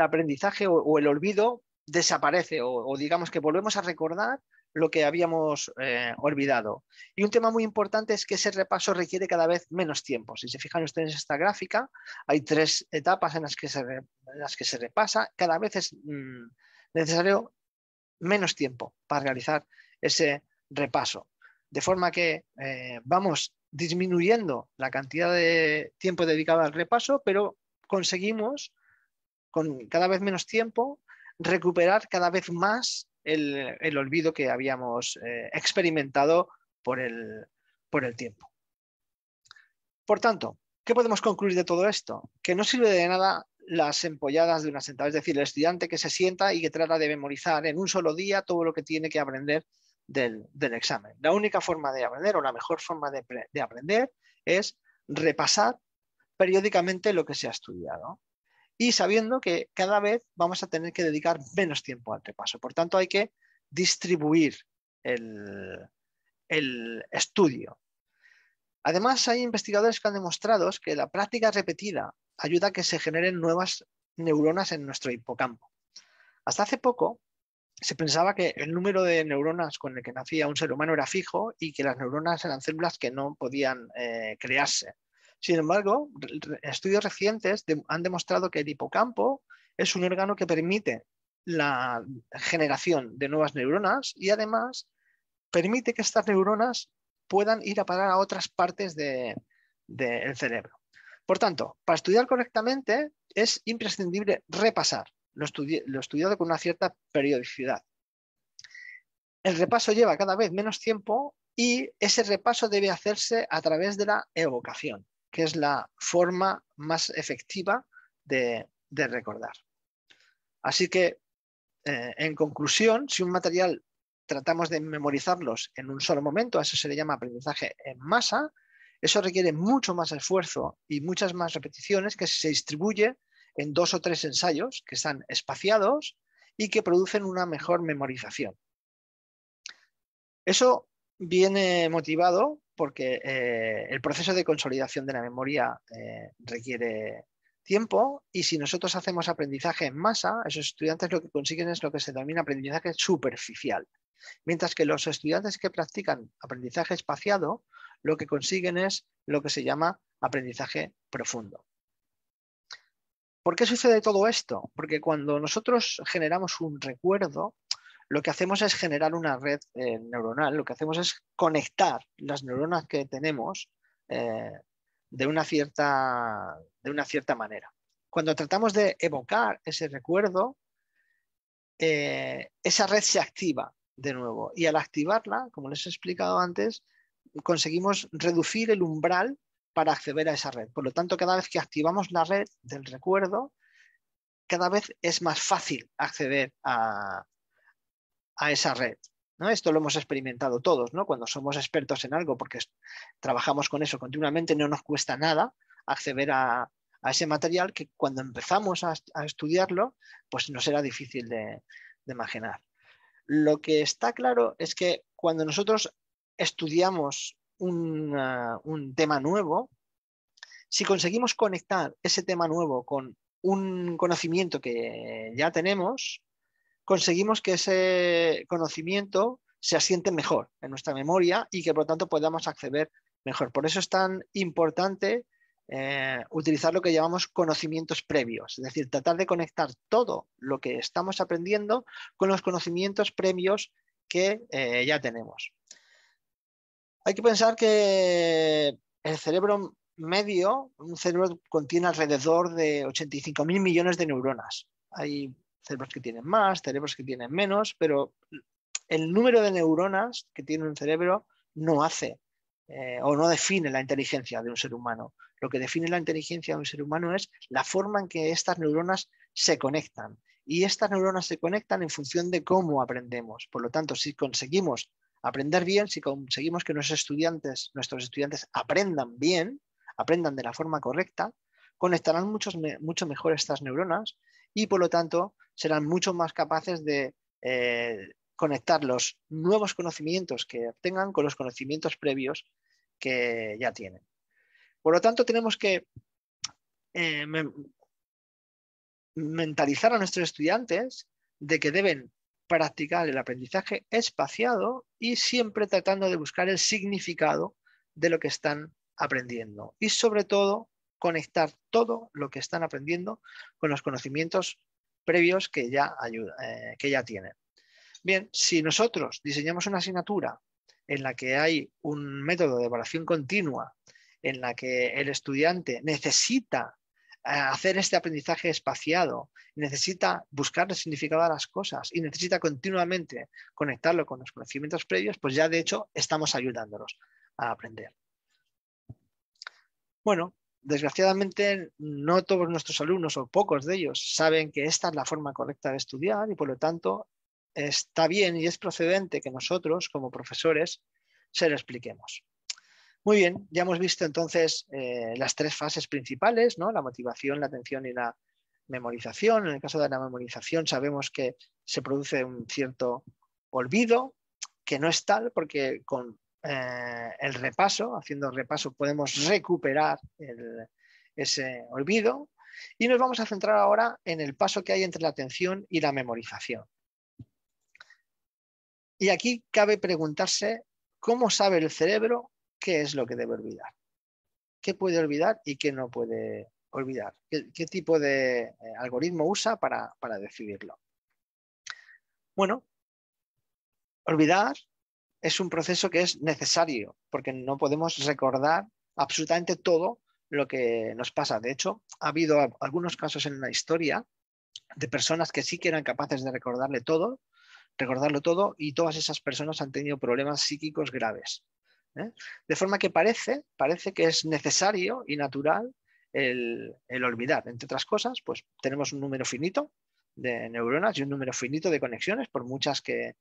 aprendizaje o, el olvido desaparece o, digamos que volvemos a recordar lo que habíamos eh, olvidado. Y un tema muy importante es que ese repaso requiere cada vez menos tiempo. Si se fijan ustedes en esta gráfica, hay tres etapas en las que se, las que se repasa. Cada vez es mm, necesario menos tiempo para realizar ese repaso. De forma que eh, vamos disminuyendo la cantidad de tiempo dedicado al repaso, pero conseguimos con cada vez menos tiempo recuperar cada vez más el, olvido que habíamos eh, experimentado por el, por el tiempo. Por tanto, ¿qué podemos concluir de todo esto? Que no sirve de nada las empolladas de una sentada, es decir, el estudiante que se sienta y que trata de memorizar en un solo día todo lo que tiene que aprender del, examen. La única forma de aprender o la mejor forma de, aprender es repasar periódicamente lo que se ha estudiado y sabiendo que cada vez vamos a tener que dedicar menos tiempo al repaso. Por tanto, hay que distribuir el estudio. Además, hay investigadores que han demostrado que la práctica repetida ayuda a que se generen nuevas neuronas en nuestro hipocampo. Hasta hace poco, se pensaba que el número de neuronas con el que nacía un ser humano era fijo y que las neuronas eran células que no podían eh, crearse. Sin embargo, estudios recientes han demostrado que el hipocampo es un órgano que permite la generación de nuevas neuronas y además permite que estas neuronas puedan ir a parar a otras partes del cerebro. Por tanto, para estudiar correctamente es imprescindible repasar lo, estudiado con una cierta periodicidad. El repaso lleva cada vez menos tiempo y ese repaso debe hacerse a través de la evocación, que es la forma más efectiva de, recordar. Así que, eh, en conclusión, si un material tratamos de memorizarlos en un solo momento, eso se le llama aprendizaje en masa, eso requiere mucho más esfuerzo y muchas más repeticiones que se distribuye en dos o tres ensayos que están espaciados y que producen una mejor memorización. Eso viene motivado porque eh, el proceso de consolidación de la memoria eh, requiere tiempo y si nosotros hacemos aprendizaje en masa, esos estudiantes lo que consiguen es lo que se denomina aprendizaje superficial. Mientras que los estudiantes que practican aprendizaje espaciado, lo que consiguen es lo que se llama aprendizaje profundo. ¿Por qué sucede todo esto? Porque cuando nosotros generamos un recuerdo, lo que hacemos es generar una red eh, neuronal, lo que hacemos es conectar las neuronas que tenemos eh, de, una cierta, de una cierta manera. Cuando tratamos de evocar ese recuerdo, eh, esa red se activa de nuevo y al activarla, como les he explicado antes, conseguimos reducir el umbral para acceder a esa red. Por lo tanto, cada vez que activamos la red del recuerdo, cada vez es más fácil acceder a, esa red. ¿no? Esto lo hemos experimentado todos, ¿no? cuando somos expertos en algo, porque trabajamos con eso continuamente, no nos cuesta nada acceder a, ese material que cuando empezamos a, estudiarlo, pues nos era difícil de, de imaginar. Lo que está claro es que cuando nosotros estudiamos un tema nuevo, si conseguimos conectar ese tema nuevo con un conocimiento que ya tenemos, conseguimos que ese conocimiento se asiente mejor en nuestra memoria y que por lo tanto podamos acceder mejor. Por eso es tan importante eh, utilizar lo que llamamos conocimientos previos, es decir, tratar de conectar todo lo que estamos aprendiendo con los conocimientos previos que eh, ya tenemos. Hay que pensar que el cerebro medio, un cerebro contiene alrededor de 85 mil millones de neuronas. Hay cerebros que tienen más, cerebros que tienen menos, pero el número de neuronas que tiene un cerebro no hace eh, o no define la inteligencia de un ser humano. Lo que define la inteligencia de un ser humano es la forma en que estas neuronas se conectan. Y estas neuronas se conectan en función de cómo aprendemos. Por lo tanto, si conseguimos Aprender bien, si conseguimos que nuestros estudiantes, nuestros estudiantes aprendan bien, aprendan de la forma correcta, conectarán mucho, mucho mejor estas neuronas y por lo tanto serán mucho más capaces de eh, conectar los nuevos conocimientos que obtengan con los conocimientos previos que ya tienen. Por lo tanto, tenemos que eh, mentalizar a nuestros estudiantes de que deben practicar el aprendizaje espaciado y siempre tratando de buscar el significado de lo que están aprendiendo y sobre todo conectar todo lo que están aprendiendo con los conocimientos previos que ya, eh, que ya tienen. Bien, si nosotros diseñamos una asignatura en la que hay un método de evaluación continua, en la que el estudiante necesita hacer este aprendizaje espaciado, necesita buscar el significado de las cosas y necesita continuamente conectarlo con los conocimientos previos, pues ya de hecho estamos ayudándolos a aprender. Bueno, desgraciadamente no todos nuestros alumnos o pocos de ellos saben que esta es la forma correcta de estudiar y por lo tanto está bien y es procedente que nosotros como profesores se lo expliquemos. Muy bien, ya hemos visto entonces eh, las tres fases principales, la motivación, la atención y la memorización. En el caso de la memorización sabemos que se produce un cierto olvido, que no es tal porque con eh, el repaso, haciendo repaso, podemos recuperar ese olvido. Y nos vamos a centrar ahora en el paso que hay entre la atención y la memorización. Y aquí cabe preguntarse cómo sabe el cerebro qué es lo que debe olvidar, qué puede olvidar y qué no puede olvidar, qué, tipo de eh, algoritmo usa para, para decidirlo. Bueno, olvidar es un proceso que es necesario porque no podemos recordar absolutamente todo lo que nos pasa. De hecho, ha habido algunos casos en la historia de personas que sí que eran capaces de recordarle todo, recordarlo todo, y todas esas personas han tenido problemas psíquicos graves. ¿eh? De forma que parece, parece que es necesario y natural el, olvidar. Entre otras cosas, pues tenemos un número finito de neuronas y un número finito de conexiones, por muchas que,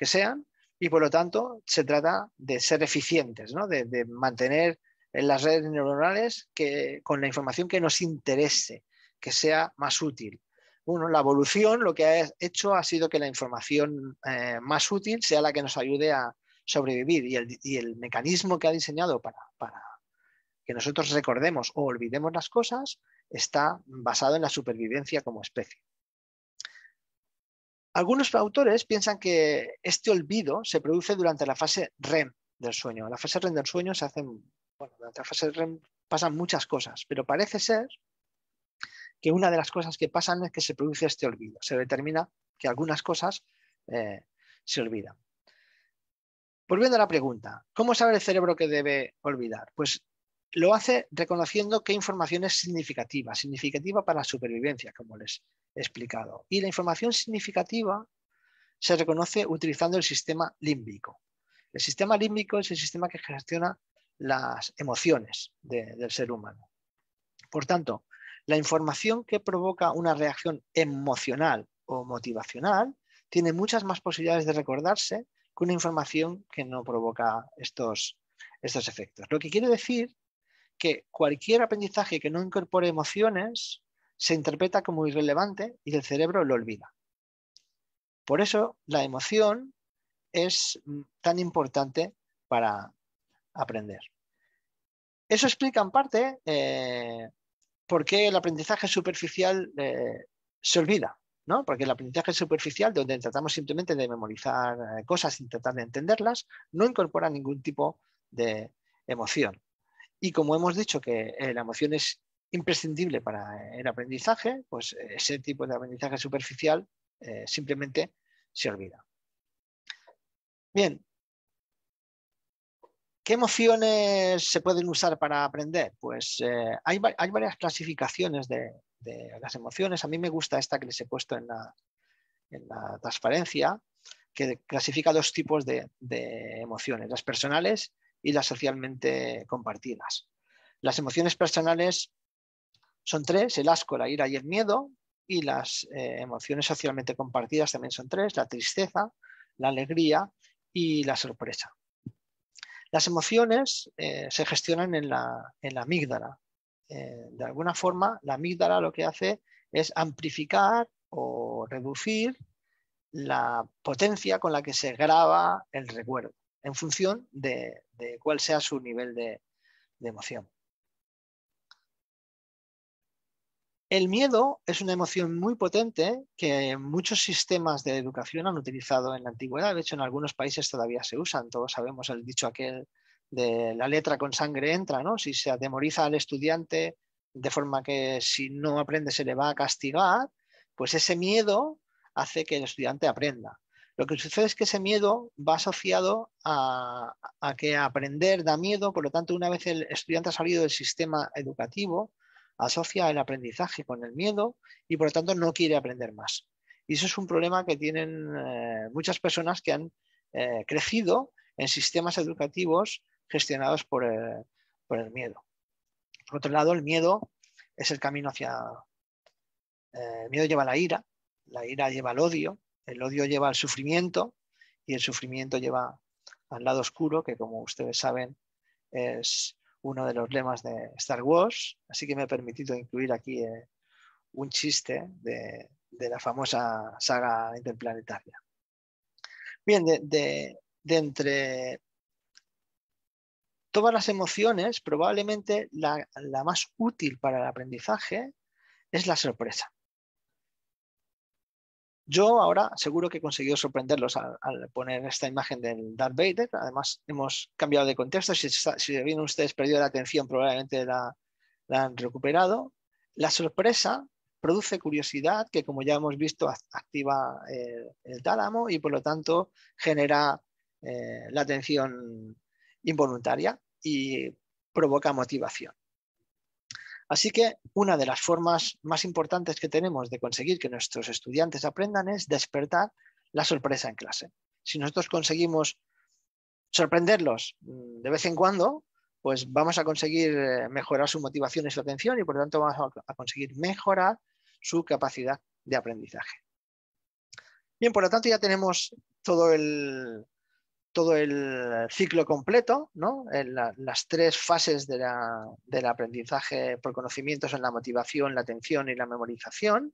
sean, y por lo tanto se trata de ser eficientes, de, mantener en las redes neuronales que, con la información que nos interese, que sea más útil. Uno, la evolución lo que ha hecho ha sido que la información eh, más útil sea la que nos ayude a, sobrevivir y el, mecanismo que ha diseñado para, que nosotros recordemos o olvidemos las cosas está basado en la supervivencia como especie. Algunos autores piensan que este olvido se produce durante la fase REM del sueño. En la fase REM del sueño se hacen, bueno, la fase REM pasan muchas cosas, pero parece ser que una de las cosas que pasan es que se produce este olvido. Se determina que algunas cosas eh, se olvidan. Volviendo a la pregunta, ¿cómo sabe el cerebro que debe olvidar? Pues lo hace reconociendo qué información es significativa, significativa para la supervivencia, como les he explicado. Y la información significativa se reconoce utilizando el sistema límbico. El sistema límbico es el sistema que gestiona las emociones del ser humano. Por tanto, la información que provoca una reacción emocional o motivacional tiene muchas más posibilidades de recordarse con una información que no provoca estos, estos efectos. Lo que quiere decir que cualquier aprendizaje que no incorpore emociones se interpreta como irrelevante y el cerebro lo olvida. Por eso la emoción es mm, tan importante para aprender. Eso explica en parte eh, por qué el aprendizaje superficial eh, se olvida porque el aprendizaje superficial, donde tratamos simplemente de memorizar eh, cosas sin tratar de entenderlas, no incorpora ningún tipo de emoción. Y como hemos dicho que eh, la emoción es imprescindible para eh, el aprendizaje, pues ese tipo de aprendizaje superficial simplemente se olvida. Bien, ¿Qué emociones se pueden usar para aprender? Pues hay, hay, varias clasificaciones de, de, las emociones. A mí me gusta esta que les he puesto en la, en la transparencia, que clasifica dos tipos de, de, emociones, las personales y las socialmente compartidas. Las emociones personales son tres, el asco, la ira y el miedo, y las eh, emociones socialmente compartidas también son tres, la tristeza, la alegría y la sorpresa. Las emociones eh, se gestionan en la, en la amígdala, eh, de alguna forma, la amígdala lo que hace es amplificar o reducir la potencia con la que se graba el recuerdo, en función de, cuál sea su nivel de, de emoción. El miedo es una emoción muy potente que muchos sistemas de educación han utilizado en la antigüedad. De hecho, en algunos países todavía se usan. Todos sabemos el dicho aquel de la letra con sangre entra, ¿no? Si se atemoriza al estudiante de forma que si no aprende se le va a castigar, pues ese miedo hace que el estudiante aprenda. Lo que sucede es que ese miedo va asociado a, que aprender da miedo, por lo tanto, una vez el estudiante ha salido del sistema educativo, asocia el aprendizaje con el miedo y por lo tanto no quiere aprender más. Y eso es un problema que tienen eh, muchas personas que han eh, crecido en sistemas educativos gestionados por, el miedo. Por otro lado, el miedo es el camino hacia... Eh, el miedo lleva a la ira, la ira lleva al odio, el odio lleva al sufrimiento y el sufrimiento lleva al lado oscuro, que como ustedes saben es uno de los lemas de Star Wars. Así que me he permitido incluir aquí eh, un chiste de, la famosa saga interplanetaria. Bien, de entre todas las emociones, probablemente la, más útil para el aprendizaje es la sorpresa. Yo ahora seguro que he conseguido sorprenderlos al, poner esta imagen del Darth Vader. Además, hemos cambiado de contexto. Si, si bien ustedes perdido la atención, probablemente la, han recuperado. La sorpresa produce curiosidad, que como ya hemos visto, activa eh, el, tálamo y por lo tanto genera eh, la atención involuntaria y provoca motivación. Así que una de las formas más importantes que tenemos de conseguir que nuestros estudiantes aprendan es despertar la sorpresa en clase. Si nosotros conseguimos sorprenderlos mm, de vez en cuando, pues vamos a conseguir eh, mejorar su motivación y su atención y por lo tanto vamos a conseguir mejorar su capacidad de aprendizaje. Bien, por lo tanto ya tenemos todo el, todo el ciclo completo, ¿no? En las tres fases del aprendizaje por conocimientos son la motivación, la atención y la memorización.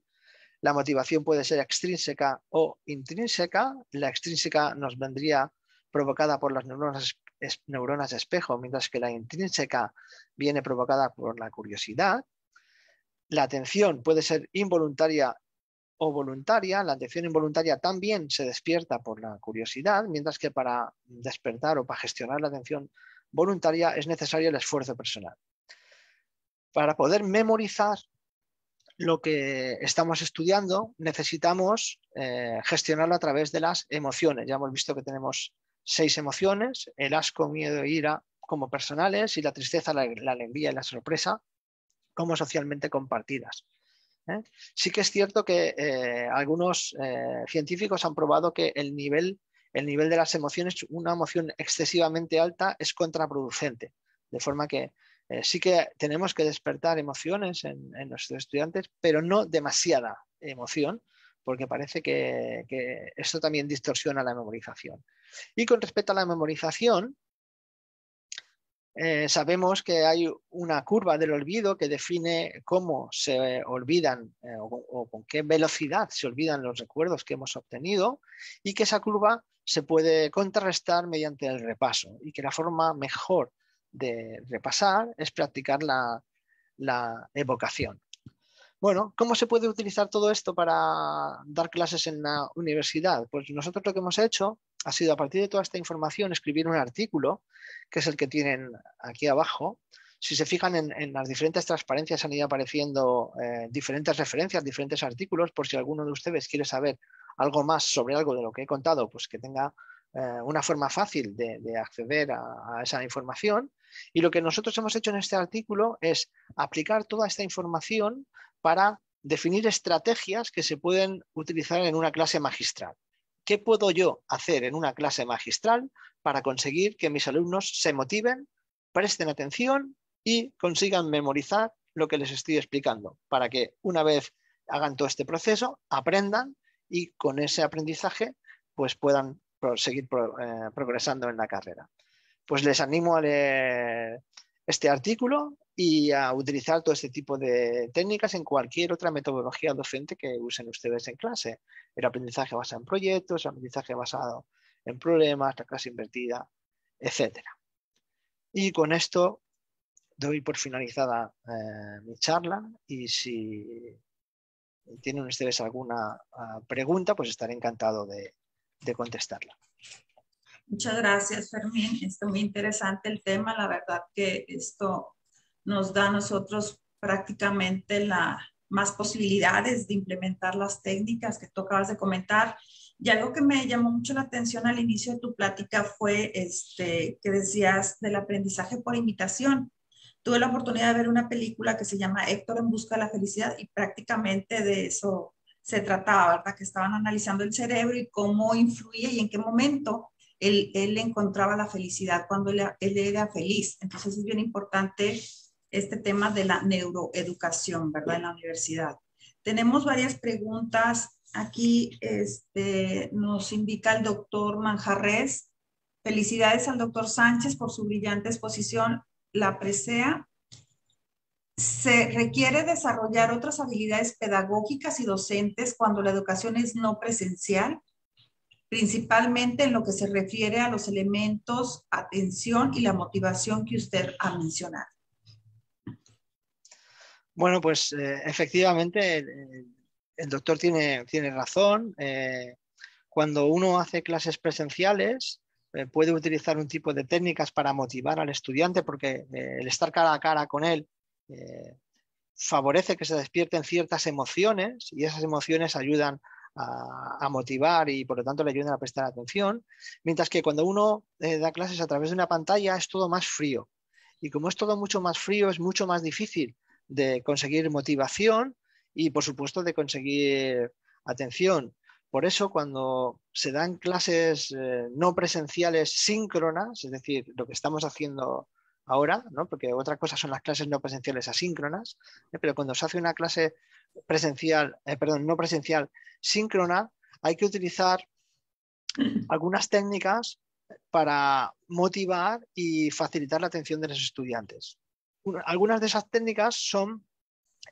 La motivación puede ser extrínseca o intrínseca. La extrínseca nos vendría provocada por las neuronas, neuronas espejo, mientras que la intrínseca viene provocada por la curiosidad. La atención puede ser involuntaria o voluntaria, la atención involuntaria también se despierta por la curiosidad, mientras que para despertar o para gestionar la atención voluntaria es necesario el esfuerzo personal. Para poder memorizar lo que estamos estudiando, necesitamos eh, gestionarlo a través de las emociones. Ya hemos visto que tenemos seis emociones, el asco, miedo e ira como personales y la tristeza, la alegría y la sorpresa como socialmente compartidas. ¿eh? Sí que es cierto que eh, algunos eh, científicos han probado que el nivel, el nivel de las emociones, una emoción excesivamente alta, es contraproducente. De forma que sí que tenemos que despertar emociones en, nuestros estudiantes, pero no demasiada emoción, porque parece que, que esto también distorsiona la memorización. Y con respecto a la memorización, eh, sabemos que hay una curva del olvido que define cómo se olvidan eh, o, con qué velocidad se olvidan los recuerdos que hemos obtenido y que esa curva se puede contrarrestar mediante el repaso y que la forma mejor de repasar es practicar la evocación. Bueno, ¿cómo se puede utilizar todo esto para dar clases en la universidad? Pues nosotros lo que hemos hecho ha sido a partir de toda esta información escribir un artículo, que es el que tienen aquí abajo. Si se fijan en, las diferentes transparencias han ido apareciendo eh, diferentes referencias, diferentes artículos, por si alguno de ustedes quiere saber algo más sobre algo de lo que he contado, pues que tenga eh, una forma fácil de, acceder a, a esa información. Y lo que nosotros hemos hecho en este artículo es aplicar toda esta información para definir estrategias que se pueden utilizar en una clase magistral. ¿Qué puedo yo hacer en una clase magistral para conseguir que mis alumnos se motiven, presten atención y consigan memorizar lo que les estoy explicando? Para que una vez hagan todo este proceso, aprendan y con ese aprendizaje pues puedan seguir eh, progresando en la carrera. Pues les animo a leer este artículo y a utilizar todo este tipo de técnicas en cualquier otra metodología docente que usen ustedes en clase. El aprendizaje basado en proyectos, el aprendizaje basado en problemas, la clase invertida, etc. Y con esto doy por finalizada eh, mi charla y si tienen ustedes alguna ah, pregunta, pues estaré encantado de, de contestarla. Muchas gracias, Fermín. es muy interesante el tema. La verdad que esto nos da a nosotros prácticamente la, más posibilidades de implementar las técnicas que tú acabas de comentar. Y algo que me llamó mucho la atención al inicio de tu plática fue este, que decías del aprendizaje por imitación. Tuve la oportunidad de ver una película que se llama Héctor en busca de la felicidad y prácticamente de eso se trataba, ¿verdad? Que estaban analizando el cerebro y cómo influía y en qué momento él, él encontraba la felicidad cuando él, él era feliz. Entonces es bien importante este tema de la neuroeducación, ¿verdad? En la universidad. Tenemos varias preguntas. Aquí este, nos indica el doctor Manjarres. Felicidades al doctor Sánchez por su brillante exposición. La presea. Se requiere desarrollar otras habilidades pedagógicas y docentes cuando la educación es no presencial, principalmente en lo que se refiere a los elementos atención y la motivación que usted ha mencionado. Bueno, pues eh, efectivamente el, doctor tiene, razón. Eh, cuando uno hace clases presenciales, eh, puede utilizar un tipo de técnicas para motivar al estudiante, porque el estar cara a cara con él favorece que se despierten ciertas emociones y esas emociones ayudan a, motivar y por lo tanto le ayudan a prestar atención, mientras que cuando uno da clases a través de una pantalla es todo más frío. Y como es todo mucho más frío, es mucho más difícil de conseguir motivación y, por supuesto, de conseguir atención. Por eso, cuando se dan clases eh, no presenciales síncronas, es decir, lo que estamos haciendo ahora, porque otra cosa son las clases no presenciales asíncronas, ¿eh? pero cuando se hace una clase presencial, eh, perdón, no presencial síncrona, hay que utilizar algunas técnicas para motivar y facilitar la atención de los estudiantes algunas de esas técnicas son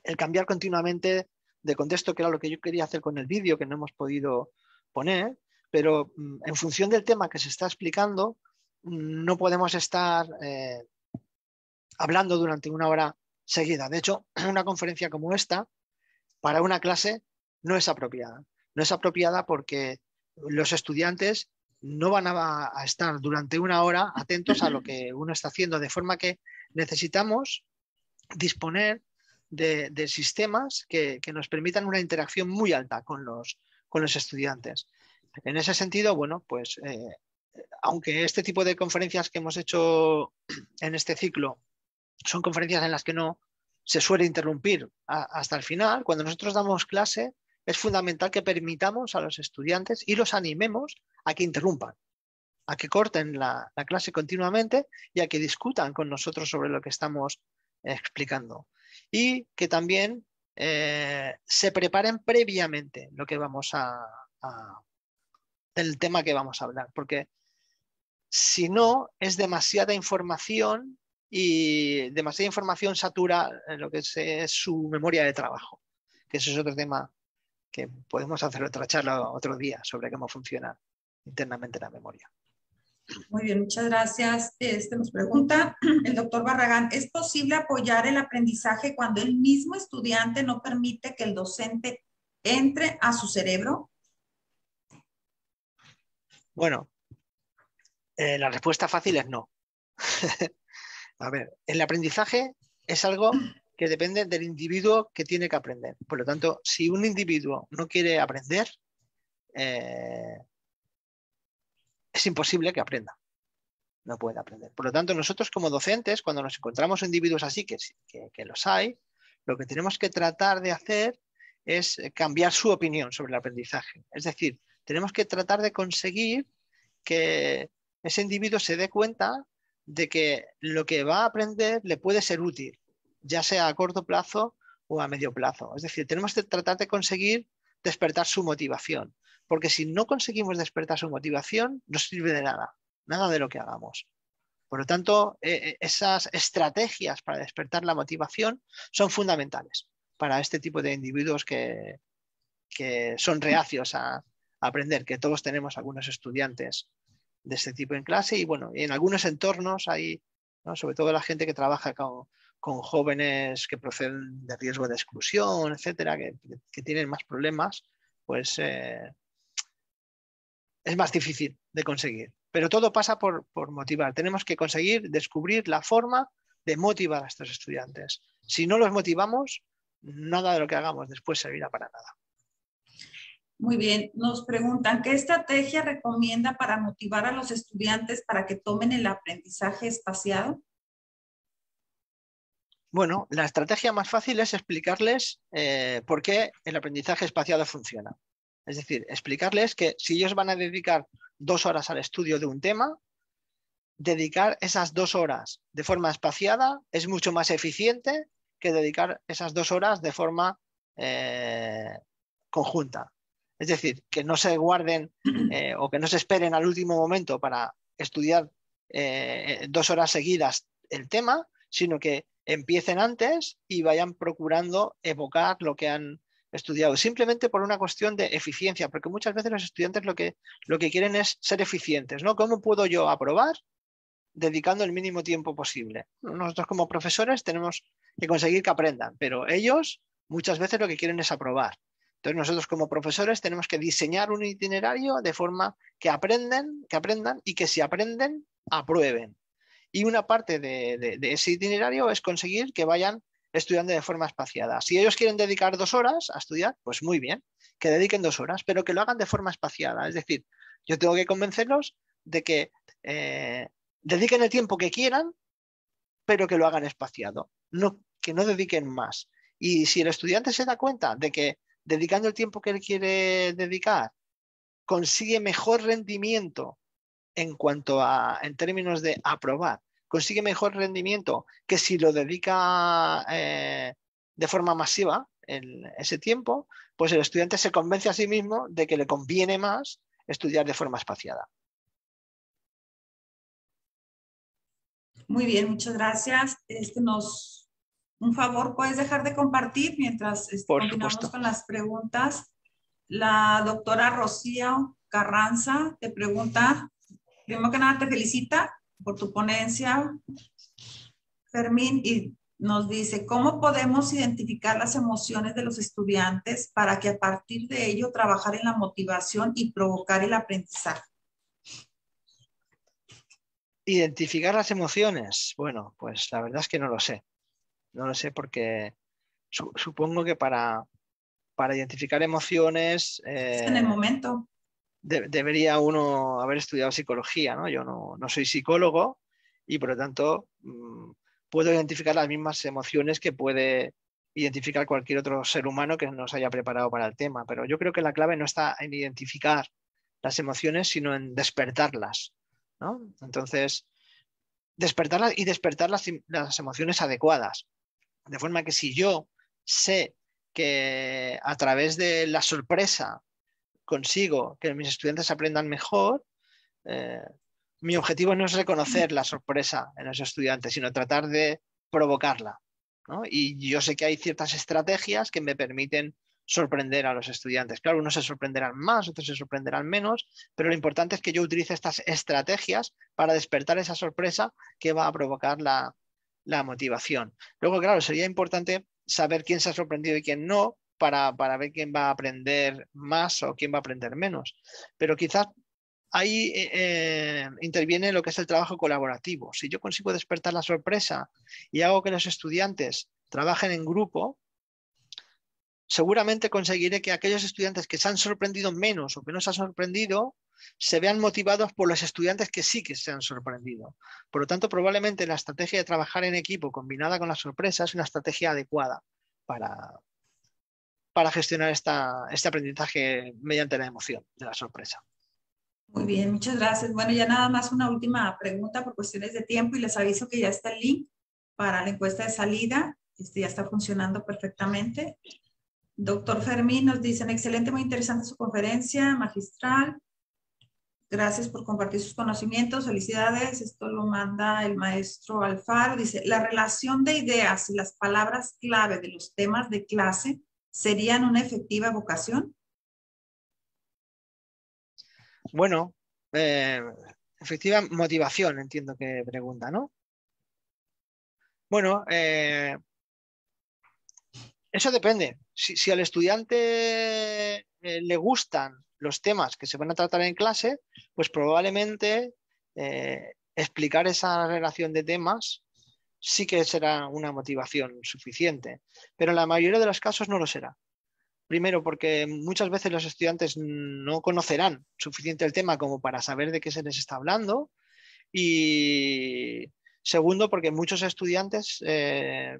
el cambiar continuamente de contexto, que era lo que yo quería hacer con el vídeo, que no hemos podido poner, pero mm, en función del tema que se está explicando, mm, no podemos estar eh, hablando durante una hora seguida. De hecho, una conferencia como esta, para una clase, no es apropiada. No es apropiada porque los estudiantes no van a, estar durante una hora atentos a lo que uno está haciendo, de forma que necesitamos disponer de, sistemas que, nos permitan una interacción muy alta con los, estudiantes. En ese sentido, bueno, pues eh, aunque este tipo de conferencias que hemos hecho en este ciclo son conferencias en las que no se suele interrumpir hasta el final, cuando nosotros damos clase, es fundamental que permitamos a los estudiantes y los animemos a que interrumpan, a que corten la, clase continuamente y a que discutan con nosotros sobre lo que estamos explicando. Y que también eh, se preparen previamente lo que vamos a, del tema que vamos a hablar, porque si no es demasiada información y demasiada información satura eh, lo que es, su memoria de trabajo, que ese es otro tema que podemos hacer otra charla otro día sobre cómo funciona internamente la memoria. Muy bien, muchas gracias. Este nos pregunta el doctor Barragán, ¿es posible apoyar el aprendizaje cuando el mismo estudiante no permite que el docente entre a su cerebro? Bueno, eh, la respuesta fácil es no. a ver, el aprendizaje es algo que depende del individuo que tiene que aprender. Por lo tanto, si un individuo no quiere aprender, eh, es imposible que aprenda. No puede aprender. Por lo tanto, nosotros como docentes, cuando nos encontramos individuos así, que los hay, lo que tenemos que tratar de hacer es cambiar su opinión sobre el aprendizaje. Es decir, tenemos que tratar de conseguir que ese individuo se dé cuenta de que lo que va a aprender le puede ser útil ya sea a corto plazo o a medio plazo. Es decir, tenemos que tratar de conseguir despertar su motivación, porque si no conseguimos despertar su motivación, no sirve de nada, nada de lo que hagamos. Por lo tanto, eh, eh, esas estrategias para despertar la motivación son fundamentales para este tipo de individuos que, son reacios a, aprender, que todos tenemos algunos estudiantes de este tipo en clase y bueno, en algunos entornos hay, sobre todo la gente que trabaja con, con jóvenes que proceden de riesgo de exclusión, etcétera, que, tienen más problemas, pues eh, es más difícil de conseguir. Pero todo pasa por, por, motivar. Tenemos que conseguir descubrir la forma de motivar a estos estudiantes. Si no los motivamos, nada de lo que hagamos después servirá para nada. Muy bien, nos preguntan, ¿qué estrategia recomienda para motivar a los estudiantes para que tomen el aprendizaje espaciado? Bueno, la estrategia más fácil es explicarles eh, por qué el aprendizaje espaciado funciona. Es decir, explicarles que si ellos van a dedicar dos horas al estudio de un tema, dedicar esas dos horas de forma espaciada es mucho más eficiente que dedicar esas dos horas de forma eh, conjunta. Es decir, que no se guarden eh, o que no se esperen al último momento para estudiar dos horas seguidas el tema, sino que empiecen antes y vayan procurando evocar lo que han estudiado, simplemente por una cuestión de eficiencia, porque muchas veces los estudiantes lo que, lo que quieren es ser eficientes, ¿no? ¿Cómo puedo yo aprobar dedicando el mínimo tiempo posible? Nosotros como profesores tenemos que conseguir que aprendan, pero ellos muchas veces lo que quieren es aprobar. Entonces nosotros como profesores tenemos que diseñar un itinerario de forma que aprenden, que aprendan y que si aprenden, aprueben. Y una parte de, ese itinerario es conseguir que vayan estudiando de forma espaciada. Si ellos quieren dedicar dos horas a estudiar, pues muy bien, que dediquen dos horas, pero que lo hagan de forma espaciada. Es decir, yo tengo que convencerlos de que eh, dediquen el tiempo que quieran, pero que lo hagan espaciado, no, que no dediquen más. Y si el estudiante se da cuenta de que dedicando el tiempo que él quiere dedicar, consigue mejor rendimiento en cuanto a, en términos de aprobar, consigue mejor rendimiento que si lo dedica eh, de forma masiva en ese tiempo, pues el estudiante se convence a sí mismo de que le conviene más estudiar de forma espaciada. Muy bien, muchas gracias. Este, nos, un favor, puedes dejar de compartir mientras terminamos este, con las preguntas. La doctora Rocío Carranza te pregunta primero que nada te felicita por tu ponencia, Fermín, y nos dice, ¿cómo podemos identificar las emociones de los estudiantes para que a partir de ello trabajar en la motivación y provocar el aprendizaje? Identificar las emociones. Bueno, pues la verdad es que no lo sé. No lo sé porque supongo que para, para identificar emociones... en eh, el momento debería uno haber estudiado psicología, ¿no? Yo no, soy psicólogo y por lo tanto mm, puedo identificar las mismas emociones que puede identificar cualquier otro ser humano que nos haya preparado para el tema. Pero yo creo que la clave no está en identificar las emociones, sino en despertarlas, ¿no? Entonces, despertarlas y despertar las emociones adecuadas. De forma que si yo sé que a través de la sorpresa consigo que mis estudiantes aprendan mejor, eh, mi objetivo no es reconocer la sorpresa en los estudiantes, sino tratar de provocarla. Y yo sé que hay ciertas estrategias que me permiten sorprender a los estudiantes. Claro, unos se sorprenderán más, otros se sorprenderán menos, pero lo importante es que yo utilice estas estrategias para despertar esa sorpresa que va a provocar la motivación. Luego, claro, sería importante saber quién se ha sorprendido y quién no, para, ver quién va a aprender más o quién va a aprender menos. Pero quizás ahí eh, eh, interviene lo que es el trabajo colaborativo. Si yo consigo despertar la sorpresa y hago que los estudiantes trabajen en grupo, seguramente conseguiré que aquellos estudiantes que se han sorprendido menos o que no se han sorprendido se vean motivados por los estudiantes que sí que se han sorprendido. Por lo tanto, probablemente la estrategia de trabajar en equipo combinada con la sorpresa es una estrategia adecuada para, para gestionar este aprendizaje mediante la emoción de la sorpresa. Muy bien, muchas gracias. Bueno, ya nada más una última pregunta por cuestiones de tiempo y les aviso que ya está el link para la encuesta de salida. Este ya está funcionando perfectamente. Doctor Fermín nos dicen, excelente, muy interesante su conferencia magistral. Gracias por compartir sus conocimientos. Felicidades. Esto lo manda el maestro Alfaro. Dice, la relación de ideas y las palabras clave de los temas de clase serían una efectiva vocación? Bueno, eh, efectiva motivación, entiendo que pregunta, ¿no? Bueno, eh, eso depende. Si, al estudiante eh, le gustan los temas que se van a tratar en clase, pues probablemente explicar esa relación de temas sí que será una motivación suficiente, pero en la mayoría de los casos no lo será. Primero, porque muchas veces los estudiantes no conocerán suficiente el tema como para saber de qué se les está hablando. Y segundo, porque muchos estudiantes eh,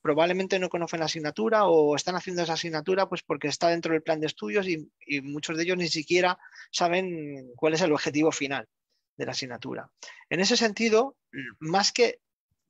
probablemente no conocen la asignatura o están haciendo esa asignatura pues porque está dentro del plan de estudios y, muchos de ellos ni siquiera saben cuál es el objetivo final de la asignatura. En ese sentido, más que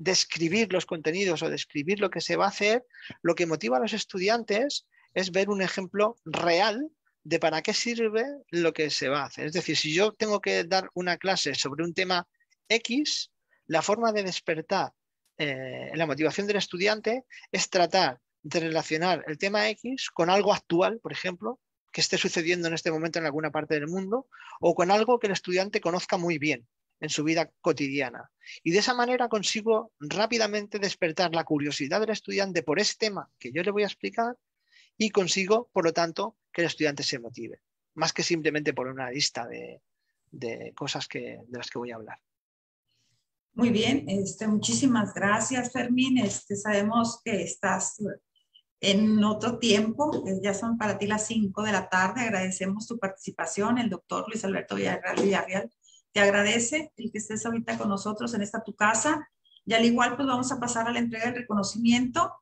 describir los contenidos o describir lo que se va a hacer, lo que motiva a los estudiantes es ver un ejemplo real de para qué sirve lo que se va a hacer. Es decir, si yo tengo que dar una clase sobre un tema X, la forma de despertar eh, la motivación del estudiante es tratar de relacionar el tema X con algo actual, por ejemplo, que esté sucediendo en este momento en alguna parte del mundo, o con algo que el estudiante conozca muy bien en su vida cotidiana. Y de esa manera consigo rápidamente despertar la curiosidad del estudiante por ese tema que yo le voy a explicar y consigo, por lo tanto, que el estudiante se motive, más que simplemente por una lista de, cosas de las que voy a hablar. Muy bien, este, muchísimas gracias Fermín. Este, sabemos que estás en otro tiempo, ya son para ti las 5 de la tarde. Agradecemos tu participación, el doctor Luis Alberto Villarreal, Villarreal te agradece el que estés ahorita con nosotros en esta tu casa. Y al igual, pues vamos a pasar a la entrega del reconocimiento.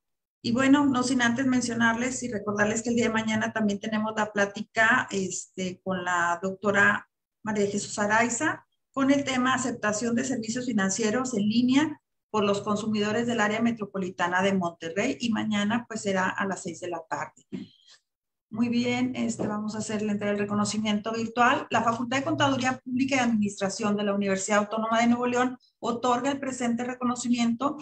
Y bueno, no sin antes mencionarles y recordarles que el día de mañana también tenemos la plática este, con la doctora María Jesús Araiza con el tema aceptación de servicios financieros en línea por los consumidores del área metropolitana de Monterrey y mañana pues será a las seis de la tarde. Muy bien, este, vamos a hacerle el el reconocimiento virtual. La Facultad de Contaduría Pública y Administración de la Universidad Autónoma de Nuevo León otorga el presente reconocimiento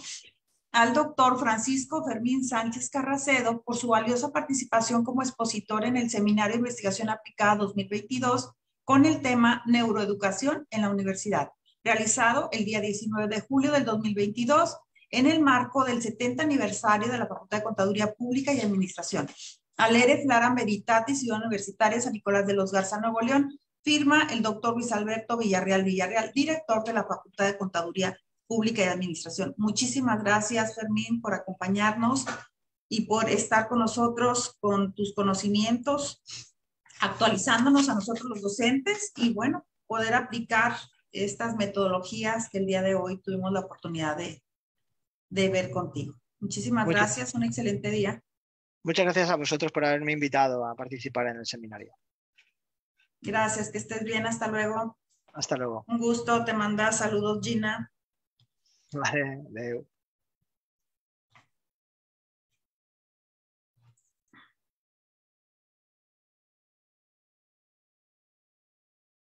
al doctor Francisco Fermín Sánchez Carracedo por su valiosa participación como expositor en el Seminario de Investigación Aplicada 2022 con el tema Neuroeducación en la Universidad, realizado el día 19 de julio del 2022 en el marco del 70 aniversario de la Facultad de Contaduría Pública y Administración. Alere Lara Veritatis, Ciudad Universitaria, San Nicolás de los Garza, Nuevo León. Firma el doctor Luis Alberto Villarreal Villarreal, director de la Facultad de Contaduría Pública y Administración. Muchísimas gracias, Fermín, por acompañarnos y por estar con nosotros con tus conocimientos, actualizándonos a nosotros los docentes y, bueno, poder aplicar estas metodologías que el día de hoy tuvimos la oportunidad de, ver contigo. Muchísimas gracias, un excelente día. Muchas gracias a vosotros por haberme invitado a participar en el seminario. Gracias, que estés bien, hasta luego. Hasta luego. Un gusto, te manda saludos Gina. Vale, Leo.